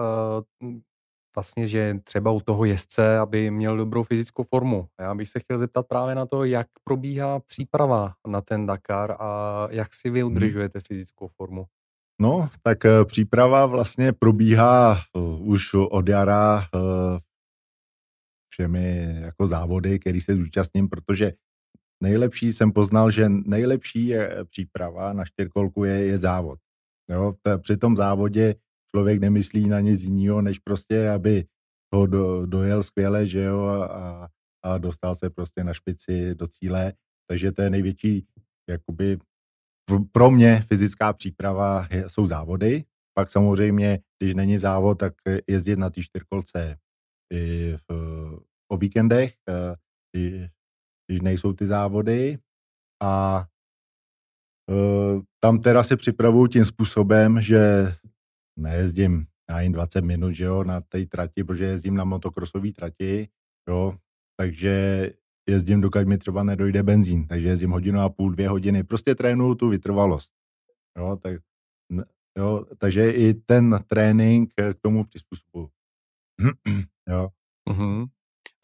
vlastně, že třeba u toho jezdce, aby měl dobrou fyzickou formu. Já bych se chtěl zeptat právě na to, jak probíhá příprava na ten Dakar a jak si vy mhm. udržujete fyzickou formu. No, tak eh, příprava vlastně probíhá eh, už od jara eh, všemi jako závody, který se zúčastním, protože nejlepší jsem poznal, že nejlepší je příprava na čtyřkolku je, je závod. Jo, při tom závodě člověk nemyslí na nic jiného, než prostě, aby ho do, dojel skvěle, že jo, a, a dostal se prostě na špici do cíle. Takže to je největší, jakoby, pro mě fyzická příprava jsou závody. Pak samozřejmě, když není závod, tak jezdit na ty čtyřkolce v, o víkendech, eh, když nejsou ty závody. A eh, tam teda se připravuju tím způsobem, že nejezdím na jen 20 minut, že jo, na té trati, protože jezdím na motokrosové trati, jo, takže jezdím, dokud mi třeba nedojde benzín, takže jezdím hodinu a půl, dvě hodiny, prostě trénuju tu vytrvalost, jo, tak, jo, takže i ten trénink k tomu přizpůsobuju, jo. Uh-huh.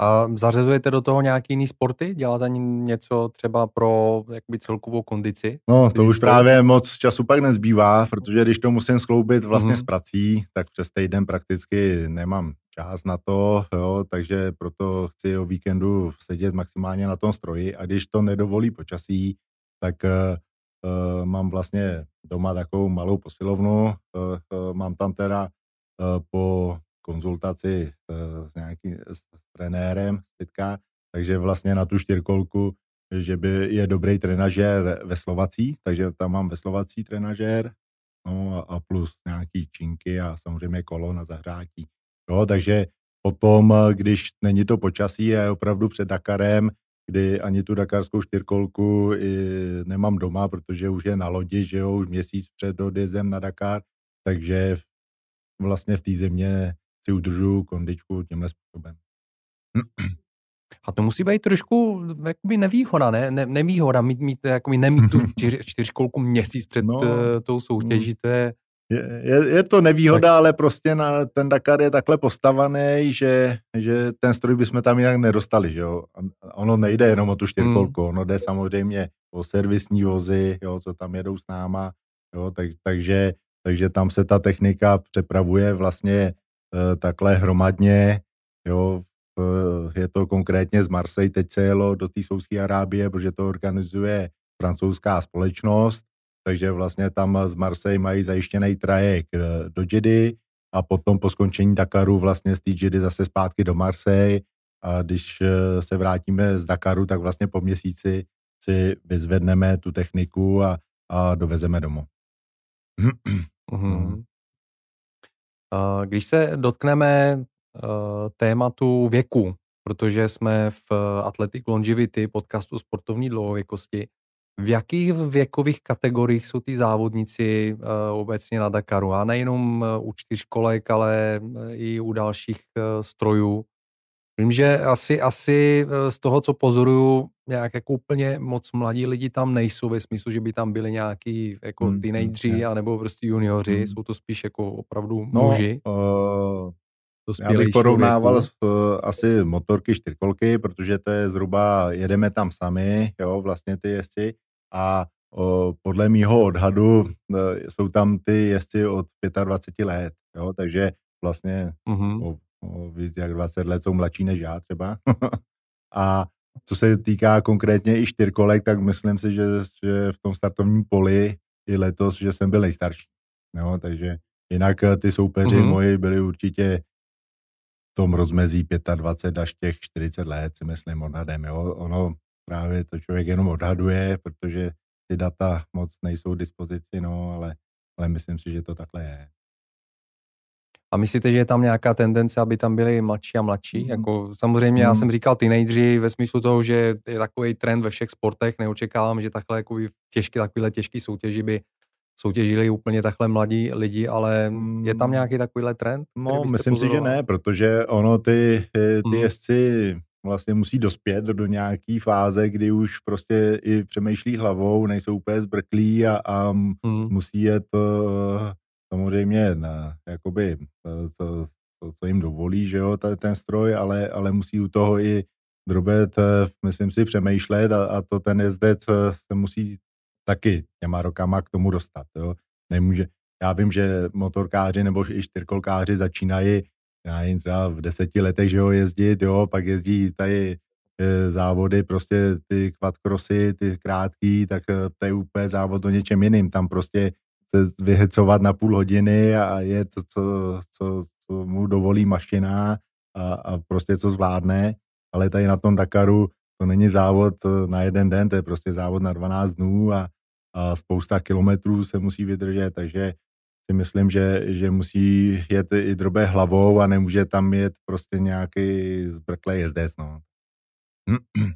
A zařazujete do toho nějaký jiný sporty? Děláte něco třeba pro jakoby celkovou kondici? No, to už právě moc času pak nezbývá, protože když to musím skloubit vlastně mm-hmm. s prací, tak přes týden prakticky nemám čas na to, jo, takže proto chci o víkendu sedět maximálně na tom stroji a když to nedovolí počasí, tak uh, mám vlastně doma takovou malou posilovnu, uh, uh, mám tam teda uh, po konzultaci s, eh, s nějakým s, s trenérem teďka, takže vlastně na tu čtyřkolku, že by je dobrý trenažér ve Slovací, takže tam mám ve Slovací trenažér, no a, a plus nějaký činky a samozřejmě kolo na zahřátí. Jo, takže potom, eh, když není to počasí a je opravdu před Dakarem, kdy ani tu dakarskou čtyřkolku nemám doma, protože už je na lodi, že jo, už měsíc před odjezdem na Dakar, takže vlastně v té zimě si udržuju kondičku tímhle způsobem. A to musí být trošku jakoby nevýhoda, ne? ne nevýhoda mít, mít jakoby nemít tu čtyř, čtyřkolku měsíc před no, eh, tou soutěží, mm. to je... Je, je to nevýhoda, tak. ale prostě na, ten Dakar je takhle postavený, že, že ten stroj bychom tam jinak nedostali, že jo. Ono nejde jenom o tu mm. čtyřkolku, mm. ono jde samozřejmě o servisní vozy, jo, co tam jedou s náma, jo, tak, takže, takže tam se ta technika přepravuje vlastně Eh, takhle hromadně, jo, eh, je to konkrétně z Marseille, teď se jelo do té Souské Arábie, protože to organizuje francouzská společnost, takže vlastně tam z Marseille mají zajištěný trajekt eh, do Jedy a potom po skončení Dakaru vlastně z té Jedy zase zpátky do Marseille a když se vrátíme z Dakaru, tak vlastně po měsíci si vyzvedneme tu techniku a, a dovezeme domů. Mm-hmm. Eh, když se dotkneme eh, tématu věku, protože jsme v eh, Athletic Longevity, podcastu sportovní dlouhověkosti, v jakých věkových kategoriích jsou ty závodníci obecně na Dakaru? A nejenom u čtyřkolek, ale i u dalších strojů. Vím, že asi, asi z toho, co pozoruju, nějak jako úplně moc mladí lidi tam nejsou ve smyslu, že by tam byli nějaký jako mm, teenageři mm, anebo prostě junioři, mm. jsou to spíš jako opravdu no, muži. Uh, eh, to já bych porovnával s, uh, asi motorky, čtyřkolky, protože to je zhruba, jedeme tam sami, jo, vlastně ty jezdci a uh, podle mýho odhadu uh, jsou tam ty jezdci od 25 let, jo, takže vlastně mm-hmm. o, o víc jak 20 let jsou mladší než já třeba. a co se týká konkrétně i čtyřkolek, tak myslím si, že, že v tom startovním poli i letos, že jsem byl nejstarší. No, takže jinak eh, ty soupeři mm-hmm. moji byli určitě v tom rozmezí 25 až těch 40 let, si myslím, odhadem. Jo. Ono právě to člověk jenom odhaduje, protože ty data moc nejsou k dispozici, no, ale, ale myslím si, že to takhle je. A myslíte, že je tam nějaká tendence, aby tam byli mladší a mladší? Mm. Jako, samozřejmě mm. já jsem říkal teenageři ve smyslu toho, že je takový trend ve všech sportech, neočekávám, že takhle jako těžké, takovéhle těžké soutěži by soutěžili úplně takhle mladí lidi, ale je tam mm. nějaký takovýhle trend? No, myslím pozoroval? si, že ne, protože ono ty, ty mm. jezdci vlastně musí dospět do nějaký fáze, kdy už prostě i přemýšlí hlavou, nejsou úplně zbrklí a, a mm. musí jet eh, samozřejmě na, jakoby to, eh, to, co jim dovolí, že jo, ta, ten stroj, ale, ale musí u toho i drobet, eh, myslím si, přemýšlet a, a to ten jezdec eh, se musí taky těma rokama k tomu dostat, jo. Nemůže, já vím, že motorkáři nebo i čtyřkolkáři začínají já jim třeba v deseti letech, že jo, jezdit, jo, pak jezdí tady závody, prostě ty quadcrossy, ty krátký, tak to je úplně závod o něčem jiným, tam prostě se vyhecovat na půl hodiny a je to, co, co, co mu dovolí mašina a, a prostě co zvládne, ale tady na tom Dakaru to není závod na jeden den, to je prostě závod na 12 dnů a, a spousta kilometrů se musí vydržet, takže si myslím, že, že musí jet i drobé hlavou a nemůže tam jet prostě nějaký zbrklý jezdec. No.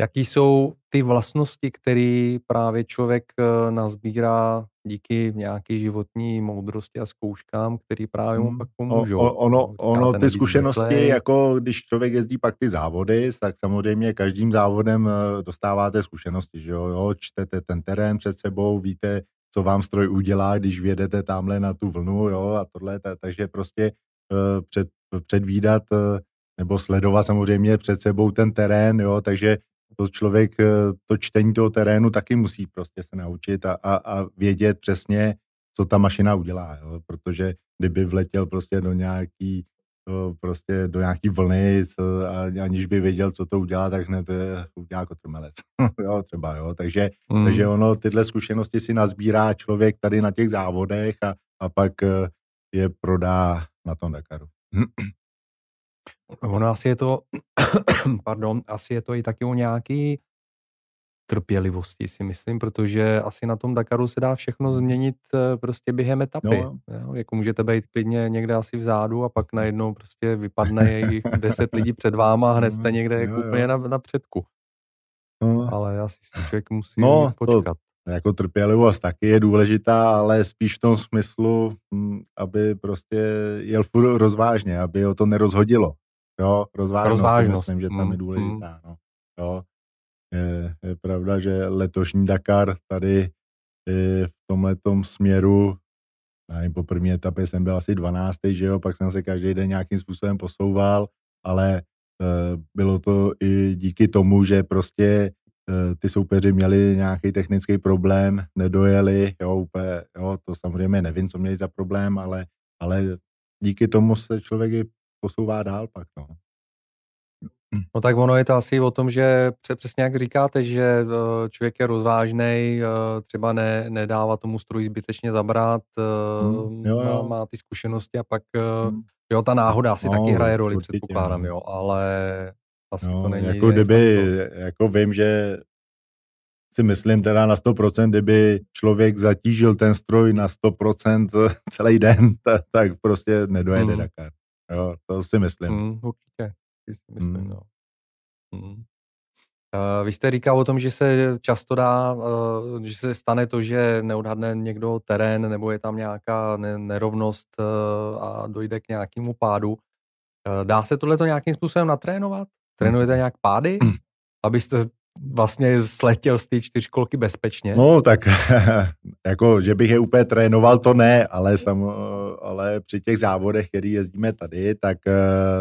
Jaký jsou ty vlastnosti, které právě člověk eh, nazbírá díky nějaké životní moudrosti a zkouškám, které právě mu hmm. pak pomůžou. ono jako ono ty zkušenosti, zvyklej. jako když člověk jezdí pak ty závody, tak samozřejmě každým závodem eh, dostáváte zkušenosti, že jo, jo čtete ten terén před sebou, víte, co vám stroj udělá, když vědete tamhle na tu vlnu, jo, a tohle, takže prostě eh, před, předvídat nebo sledovat samozřejmě před sebou ten terén, jo, takže to člověk eh, to čtení toho terénu taky musí prostě se naučit a, a, a vědět přesně, co ta mašina udělá, jo? protože kdyby vletěl prostě do nějaký eh, prostě do nějaký vlny a aniž by věděl, co to udělá, tak hned eh, udělá kotrmelec. jo, třeba, jo. Takže, mm. takže ono tyhle zkušenosti si nazbírá člověk tady na těch závodech a, a pak je prodá na tom Dakaru. Ono asi je to, pardon, asi je to i taky o nějaký trpělivosti, si myslím, protože asi na tom Dakaru se dá všechno změnit eh, prostě během etapy. No. Jo, jako můžete být klidně někde asi vzadu a pak najednou prostě vypadne jejich deset lidí před váma a hned jste mm, někde no, jako jo. úplně na, na předku. No. Ale asi si člověk musí no, počkat. No, jako trpělivost taky je důležitá, ale spíš v tom smyslu, hm, aby prostě jel furt rozvážně, aby ho to nerozhodilo. Jo, rozvážnost, rozvážnost. myslím, že tam mm, je mm-hmm. důležitá. No. Jo. Je, je pravda, že letošní Dakar tady eh, v tomhle směru, nevím, po první etapě jsem byl asi 12, že jo, pak jsem se každý den nějakým způsobem posouval, ale eh, bylo to i díky tomu, že prostě Eh, ty soupeři měli nějaký technický problém, nedojeli, jo, úplně, jo, to samozřejmě nevím, co měli za problém, ale, ale díky tomu se člověk i posouvá dál pak, no. No tak ono je to asi o tom, že přesně jak říkáte, že eh, člověk je rozvážný, eh, třeba ne, nedává tomu stroji zbytečně zabrat, hmm, jo, jo. Má, má ty zkušenosti a pak, hmm. jo, ta náhoda asi no, taky hraje roli, určitě, předpokládám, no. jo, ale asi no, to není. Jako kdyby, to. jako vím, že si myslím teda na 100%, kdyby člověk zatížil ten stroj na 100% celý den, tak, tak prostě nedojede mm. Dakar. Jo, to si myslím. Mm, určitě, si myslím, mm. no. Mm. Vy jste říkal o tom, že se často dá, eh, že se stane to, že neodhadne někdo terén nebo je tam nějaká nerovnost eh, a dojde k nějakému pádu. Eh, dá se tohle nějakým způsobem natrénovat? Trénujete mm. nějak pády, mm. abyste vlastně sletěl z té čtyřkolky bezpečně? No tak, jako, že bych je úplně trénoval, to ne, ale, sam, ale při těch závodech, který jezdíme tady, tak eh,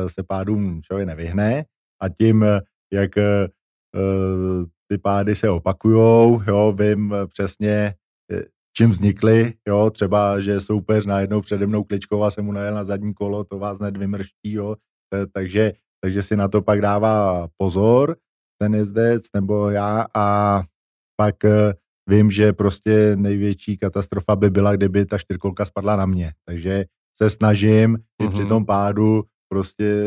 se pádům člověk nevyhne a tím, jak eh, ty pády se opakujou, jo, vím přesně, eh, čím vznikly, jo, třeba, že soupeř najednou přede mnou kličkoval, se mu najel na zadní kolo, to vás hned vymrští, jo, takže takže si na to pak dává pozor ten jezdec nebo já a pak eh, vím, že prostě největší katastrofa by byla, kdyby ta čtyřkolka spadla na mě. Takže se snažím mm-hmm. i při mhm. tom pádu prostě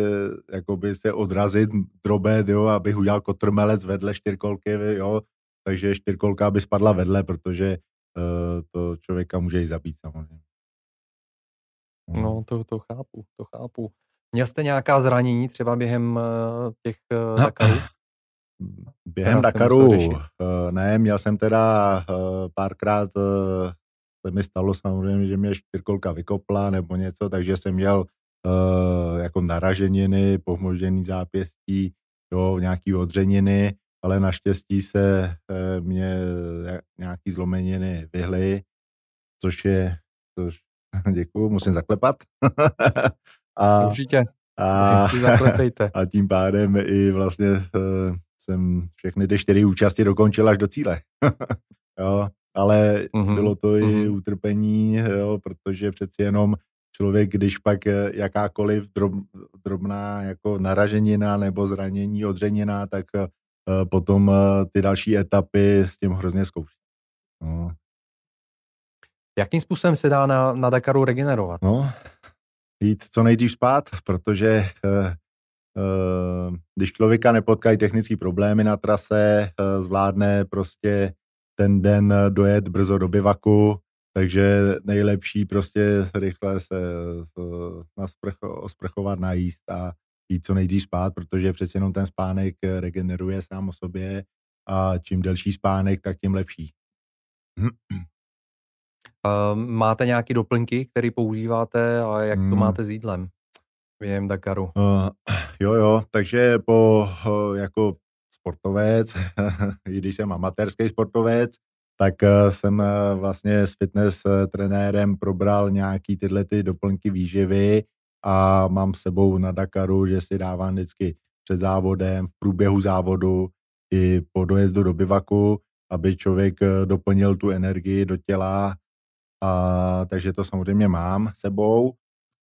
jakoby se odrazit, drobé, jo, abych udělal kotrmelec vedle čtyřkolky, jo, takže čtyřkolka by spadla vedle, protože uh, to člověka může i zabít samozřejmě. No, no. to, to chápu, to chápu. Měl jste nějaká zranění třeba během eh, těch eh, no, Dakarů? Během Dakaru eh, ne, měl jsem teda párkrát se mi stalo samozřejmě, že mě čtyřkolka vykopla nebo něco, takže jsem měl jako naraženiny, pohmožděný zápěstí, jo, nějaký odřeniny, ale naštěstí se mě nějaký zlomeniny vyhly, což je, což děkuju, musím zaklepat. A, Určitě. A, a tím pádem i vlastně eh, jsem všechny ty čtyři účasti dokončil až do cíle. jo, ale mm-hmm. bylo to mm-hmm. i mhm. utrpení, jo, protože přeci jenom člověk, když pak eh, jakákoliv drob, drobná jako naraženina nebo zranění, odřenina, tak eh, potom ty další etapy s tím hrozně zkouší. No. Jakým způsobem se dá na, na Dakaru regenerovat? No, jít co nejdřív spát, protože eh, eh, když člověka nepotkají technické problémy na trase, eh, zvládne prostě ten den dojet brzo do bivaku, takže nejlepší prostě rychle se osprchovat, najíst a jít co nejdřív spát, protože přeci jenom ten spánek regeneruje sám o sobě a čím delší spánek, tak tím lepší. Ehm, máte nějaké doplňky, které používáte a jak hmm. to máte s jídlem během Dakaru? Uh, jo, jo, takže po uh, jako sportovec, i když jsem amatérský sportovec, tak eh, jsem vlastně s fitness trenérem probral nějaký tyhle ty doplňky výživy a mám s sebou na Dakaru, že si dávám vždycky před závodem, v průběhu závodu i po dojezdu do bivaku, aby člověk doplnil tu energii do těla a, takže to samozřejmě mám sebou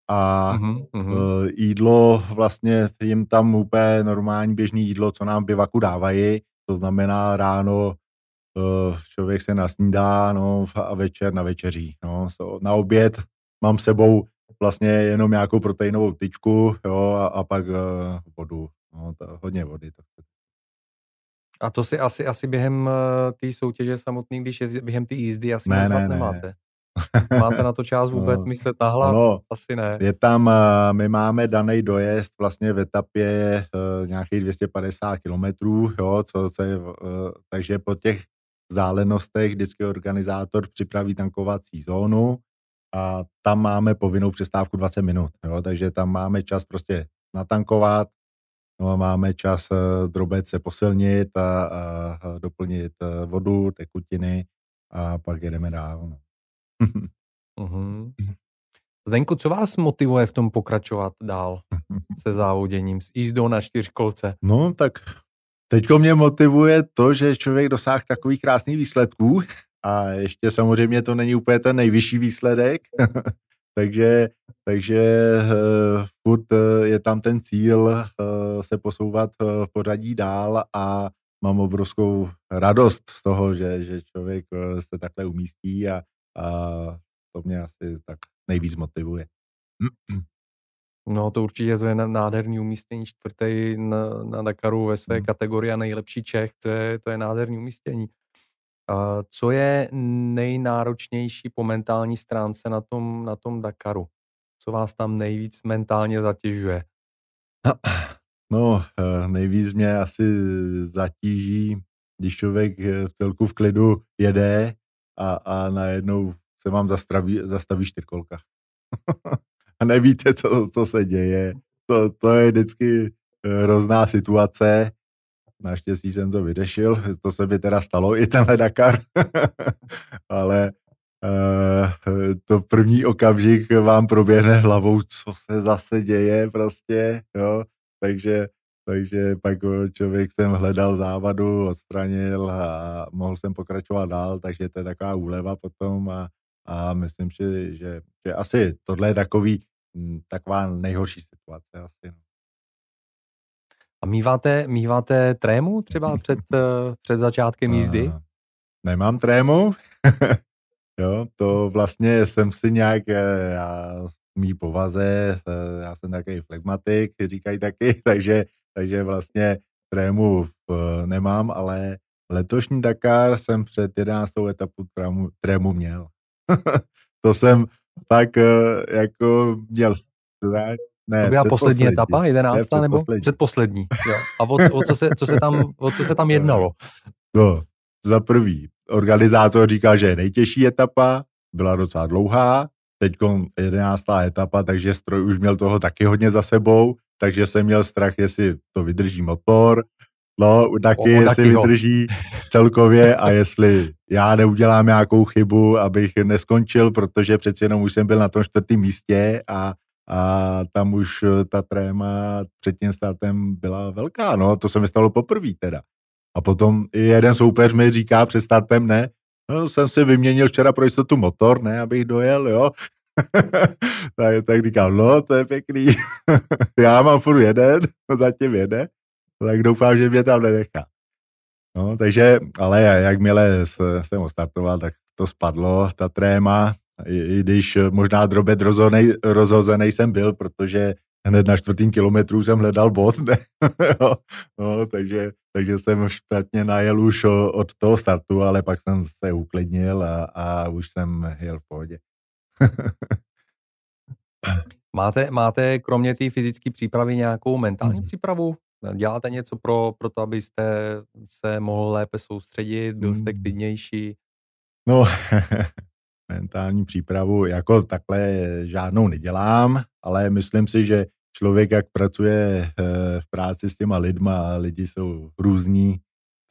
a uh-huh, uh-huh. jídlo, vlastně jim tam úplně normální běžný jídlo, co nám bivaku dávají, to znamená ráno e, člověk se nasnídá no, a večer na večeří. No. na oběd mám sebou vlastně jenom nějakou proteinovou tyčku jo, a, a pak uh, vodu. No, to, hodně vody. To. A to si asi asi během té soutěže samotný, když je, během té jízdy asi ne, moc ne, nemáte. Ne. Máte na to čas vůbec no. myslet hlavu? No, Asi ne. Je tam, eh, my máme daný dojezd vlastně v etapě eh, nějakých 250 kilometrů, jo, co, se, eh, takže po těch zálenostech vždycky organizátor připraví tankovací zónu a tam máme povinnou přestávku 20 minut, jo, takže tam máme čas prostě natankovat, No a máme čas drobec se posilnit a, a doplnit vodu, tekutiny a pak jedeme dál. No uh-huh. Mhm. Zdenku, co vás motivuje v tom pokračovat dál se závoděním, s jízdou na čtyřkolce? No, tak teďko mě motivuje to, že člověk dosáh takových krásných výsledků a ještě samozřejmě to není úplně ten nejvyšší výsledek, takže, takže uh, furt eh, je tam ten cíl uh, se posouvat uh, v pořadí dál a mám obrovskou radost z toho, že, že člověk se takhle umístí a a to mě asi tak nejvíc motivuje. No to určitě to je nádherný umístění čtvrtý na, na Dakaru ve své hmm. kategorii a nejlepší Čech, to je, to je nádherný umístění. A co je nejnáročnější po mentální stránce na tom, na tom Dakaru? Co vás tam nejvíc mentálně zatěžuje? No, eh, nejvíc mě asi zatíží, když člověk eh, v celku v klidu jede a, a najednou se vám zastraví, zastaví čtyřkolka. a nevíte, co, co se děje. To, to je vždycky eh, hrozná situace. Naštěstí jsem to vyřešil, to se mi teda stalo i tenhle Dakar, ale Uh, to první okamžik vám proběhne hlavou, co se zase děje prostě, jo, takže takže pak člověk jsem hledal závadu, odstranil a mohl jsem pokračovat dál, takže to je taková úleva potom a, a myslím si, že, že, že asi tohle je takový, hm, taková nejhorší situace asi. No. A míváte, míváte trému třeba před, eh, před začátkem jízdy? A, nemám trému. jo, to vlastně jsem si nějak, eh, já mý povaze, eh, já jsem takový flegmatik, říkají taky, takže takže vlastně trému v, eh, nemám, ale letošní Dakar jsem před 11. etapu trému, trému měl. to jsem tak eh, jako měl strach. Ne, to byla poslední etapa, jedenáctá ne, nebo předposlední. Jo. A o, o, co se, co se tam, o co se tam jednalo? No, za prvý, organizátor říkal, že je nejtěžší etapa, byla docela dlouhá, teď jedenáctá etapa, takže stroj už měl toho taky hodně za sebou, takže jsem měl strach, jestli to vydrží motor, no, taky, o, jestli vydrží celkově a jestli já neudělám nějakou chybu, abych neskončil, protože přeci jenom už jsem byl na tom čtvrtém místě a a tam už ta tréma před tím státem byla velká, no, to se mi stalo poprvé teda. A potom i jeden soupeř mi říká před startem, ne, no, jsem si vyměnil včera pro jistotu motor, ne, abych dojel, jo, tak, tak říkám, no, to je pěkný. Já mám furt jeden, zatím jede, tak doufám, že mě tam nenechá. No, takže, ale jakmile jsem ostartoval, tak to spadlo, ta tréma, i, i když možná drobet rozhozený, rozhozený jsem byl, protože hned na čtvrtým kilometru jsem hledal bod, ne? no, takže, takže jsem špatně najel už od toho startu, ale pak jsem se uklidnil a, a už jsem jel v pohodě. máte, máte kromě té fyzické přípravy nějakou mentální hmm. přípravu? Děláte něco pro, pro to, abyste se mohl lépe soustředit, byl jste mm. klidnější? No, mentální přípravu jako takhle žádnou nedělám, ale myslím si, že člověk, jak pracuje eh, v práci s těma lidma, lidi jsou různí,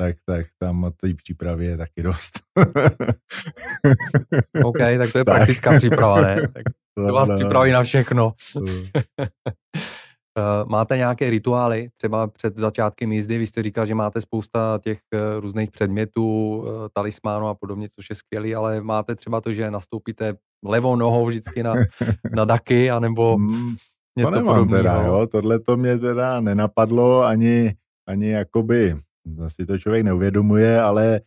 tak, tak tam té přípravě je taky dost. OK, tak to je tak. praktická příprava, ne? Tak to vás připraví na všechno. Eh, máte nějaké rituály, třeba před začátkem jízdy, vy jste říkal, že máte spousta těch eh, různých předmětů, eh, talismánů a podobně, což je skvělý, ale máte třeba to, že nastoupíte levou nohou vždycky na, na daky, anebo hmm, něco to nemám podobného. Teda, jo, tohle to mě teda nenapadlo ani, ani jakoby si to člověk neuvědomuje, ale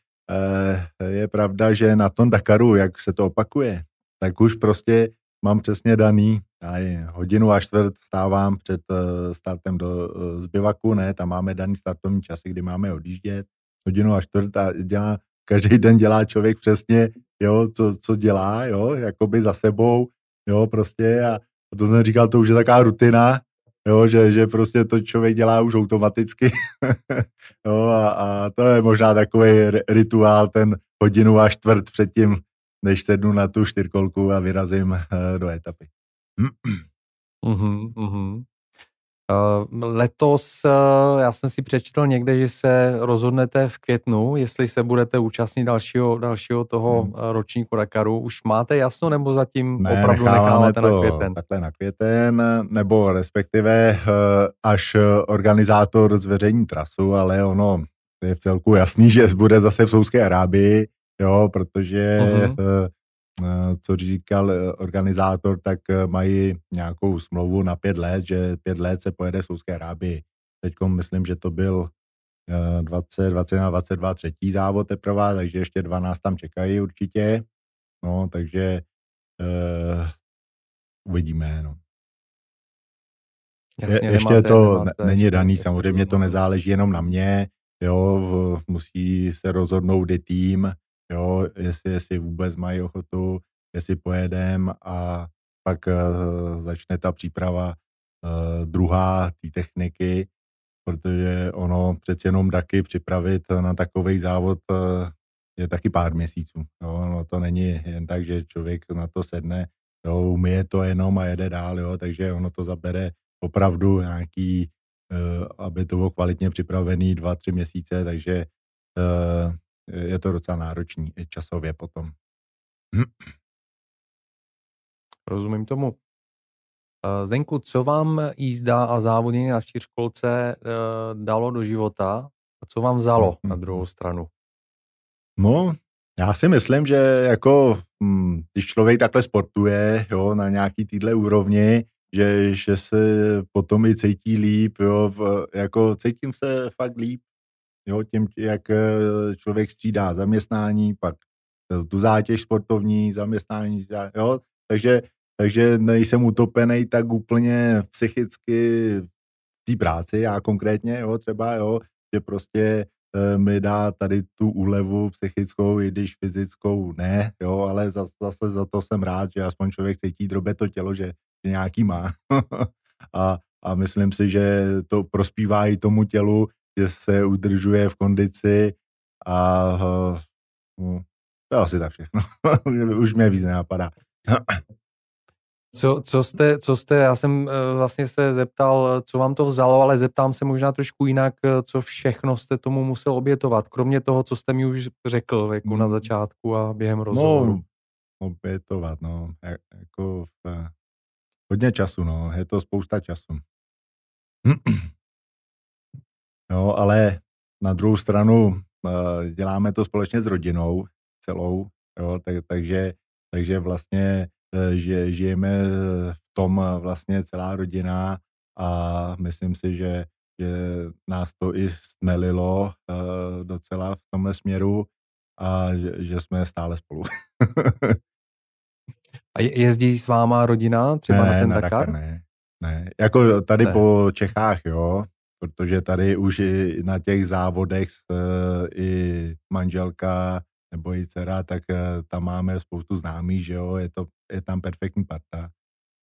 eh, je pravda, že na tom Dakaru, jak se to opakuje, tak už prostě mám přesně daný, a hodinu a čtvrt stávám před eh, startem do eh, zbyvaku, ne, tam máme daný startovní čas, kdy máme odjíždět, hodinu a čtvrt a dělá, každý den dělá člověk přesně, jo, co, co dělá, jo, jakoby za sebou, jo, prostě a to jsem říkal, to už je taková rutina, jo, že, že prostě to člověk dělá už automaticky. jo, a, a to je možná takový rituál, ten hodinu a čtvrt předtím, než sednu na tu čtyřkolku a vyrazím eh, do etapy. Mm-hmm, Ehm, letos eh, já jsem si přečetl někde, že se rozhodnete v květnu, jestli se budete účastnit dalšího, dalšího toho hmm. Eh, ročníku Dakaru. Už máte jasno, nebo zatím ne, opravdu necháváte na květen? Takhle na květen, nebo respektive eh, až organizátor zveřejní trasu, ale ono je v celku jasný, že bude zase v Souské Arábii, jo, protože uh-huh. Eh, co říkal eh, organizátor, tak eh, mají nějakou smlouvu na pět let, že pět let se pojede v Souské Arábii. Teď myslím, že to byl 20, 21, 22 třetí závod teprve, takže ještě 12 tam čekají určitě. No, takže uh, uvidíme, no. Jasně, je, ještě nemáte, to nemáte, není ještě, daný, ještě, samozřejmě to nezáleží jenom na mě, jo, v, musí se rozhodnout i tým, jo, jestli, jestli vůbec mají ochotu, jestli pojedem a pak uh, začne ta příprava uh, druhá té techniky, protože ono přeci jenom taky připravit na takový závod uh, je taky pár měsíců. Jo. No, to není jen tak, že člověk na to sedne, jo, umije to jenom a jede dál, jo, takže ono to zabere opravdu nějaký, uh, aby to bylo kvalitně připravený dva, tři měsíce, takže uh, je to docela náročný i časově potom. Rozumím tomu. Eh, Zenku, co vám jízda a závodění na čtyřkolce eh, dalo do života a co vám vzalo na mhm. druhou stranu? No, já si myslím, že jako, hm, když člověk takhle sportuje jo, na nějaký týdle úrovni, že, že se potom i cítí líp, jo, jako cítím se fakt líp, jo, tím, jak eh, člověk střídá zaměstnání, pak eh, tu zátěž sportovní, zaměstnání, jo, takže, takže nejsem utopený tak úplně psychicky v té práci, já konkrétně, jo, třeba, jo, že prostě eh, mi dá tady tu úlevu psychickou, i když fyzickou ne, jo, ale zase, zase za to jsem rád, že aspoň člověk cítí drobe to tělo, že, že nějaký má. a, a myslím si, že to prospívá i tomu tělu, že se udržuje v kondici a no, to asi tak všechno. Už mě víc nenapadá. Co, co, jste, co jste, já jsem eh, vlastně se zeptal, co vám to vzalo, ale zeptám se možná trošku jinak, eh, co všechno jste tomu musel obětovat, kromě toho, co jste mi už řekl jako na hmm. začátku a během no, rozhovoru. No, obětovat, no, jako v, hodně času, no, je to spousta času. No, ale na druhou stranu eh, děláme to společně s rodinou celou, jo, tak, takže, takže vlastně eh, že žijeme v tom vlastně celá rodina a myslím si, že, že nás to i stmelilo eh, docela v tomhle směru a že, že jsme stále spolu. a jezdí s váma rodina třeba ne, na ten na Dakar? Dakar? Ne, ne. Jako tady ne. po Čechách, jo, protože tady už i na těch závodech e, i manželka nebo i dcera, tak e, tam máme spoustu známých, že jo, je, to, je tam perfektní parta.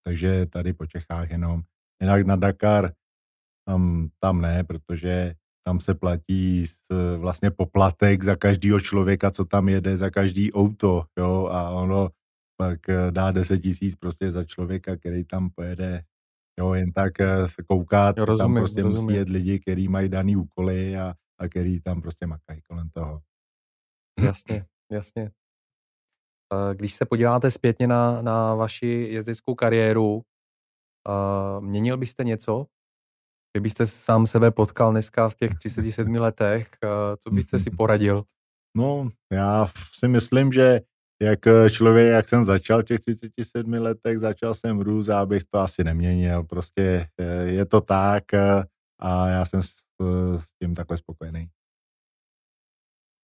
Takže tady po Čechách jenom. Jinak na Dakar tam, tam ne, protože tam se platí z, vlastně poplatek za každého člověka, co tam jede, za každý auto, jo, a ono pak e, dá 10 tisíc prostě za člověka, který tam pojede Jo, jen tak eh, se koukat, jo, rozumím, tam prostě rozumím. musí jet lidi, kteří mají daný úkoly a, a který tam prostě makají kolem toho. Jasně, jasně. Eh, když se podíváte zpětně na, na vaši jezdeckou kariéru, eh, měnil byste něco? Kdybyste sám sebe potkal dneska v těch 37 letech, co byste si poradil? No, já si myslím, že jak eh, člověk, jak jsem začal v těch 37 letech, začal jsem růst a abych to asi neměnil. Prostě eh, je to tak eh, a já jsem s, s tím takhle spokojený.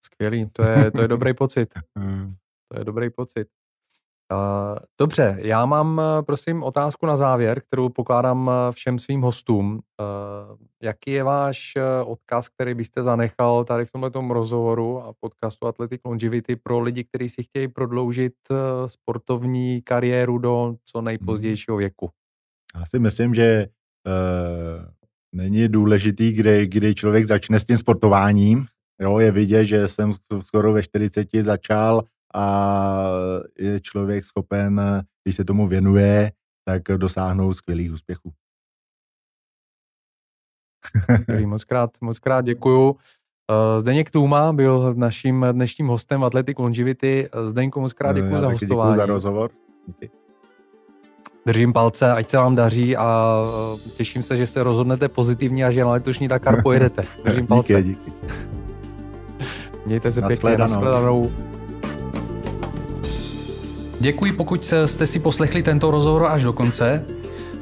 Skvělý, to je, to je dobrý pocit. Hmm. To je dobrý pocit. Eh, dobře, já mám, eh, prosím, otázku na závěr, kterou pokládám eh, všem svým hostům. Jaký je váš odkaz, který byste zanechal tady v tomto rozhovoru a podcastu Athletic Longevity pro lidi, kteří si chtějí prodloužit sportovní kariéru do co nejpozdějšího hmm. věku? Já si myslím, že e, není důležitý, kdy, kdy člověk začne s tím sportováním. Jo, je vidět, že jsem skoro ve 40 začal a je člověk schopen, když se tomu věnuje, tak dosáhnout skvělých úspěchů. Dobrý, moc krát, moc krát děkuju. Eh, Zdeněk Tůma byl naším dnešním hostem Athletic Longevity. Eh, Zdeňku, moc krát eh, děkuji za hostování. Děkuji za rozhovor. Držím palce, ať se vám daří a těším se, že se rozhodnete pozitivně a že na letošní Dakar pojedete. Držím palce. Díky, díky. Mějte se na pěkně, nashledanou. Děkuji, pokud eh, jste si poslechli tento rozhovor až do konce.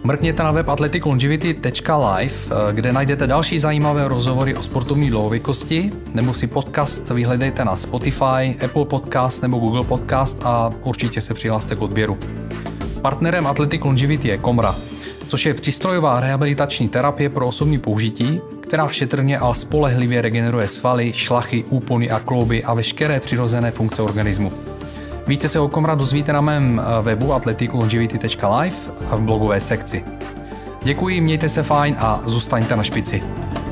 Mrkněte na web atleticlongivity.live, eh, kde najdete další zajímavé rozhovory o sportovní dlouhověkosti, nebo si podcast vyhledejte na Spotify, Apple Podcast nebo Google Podcast a určitě se přihlaste k odběru. Partnerem Athletic Longivity je Komra, což je přístrojová rehabilitační terapie pro osobní použití, která šetrně a spolehlivě regeneruje svaly, šlachy, úpony a klouby a veškeré přirozené funkce organismu. Více se o Komra dozvíte na mém eh, webu atleticlongevity.live a v blogové sekci. Děkuji, mějte se fajn a zůstaňte na špici.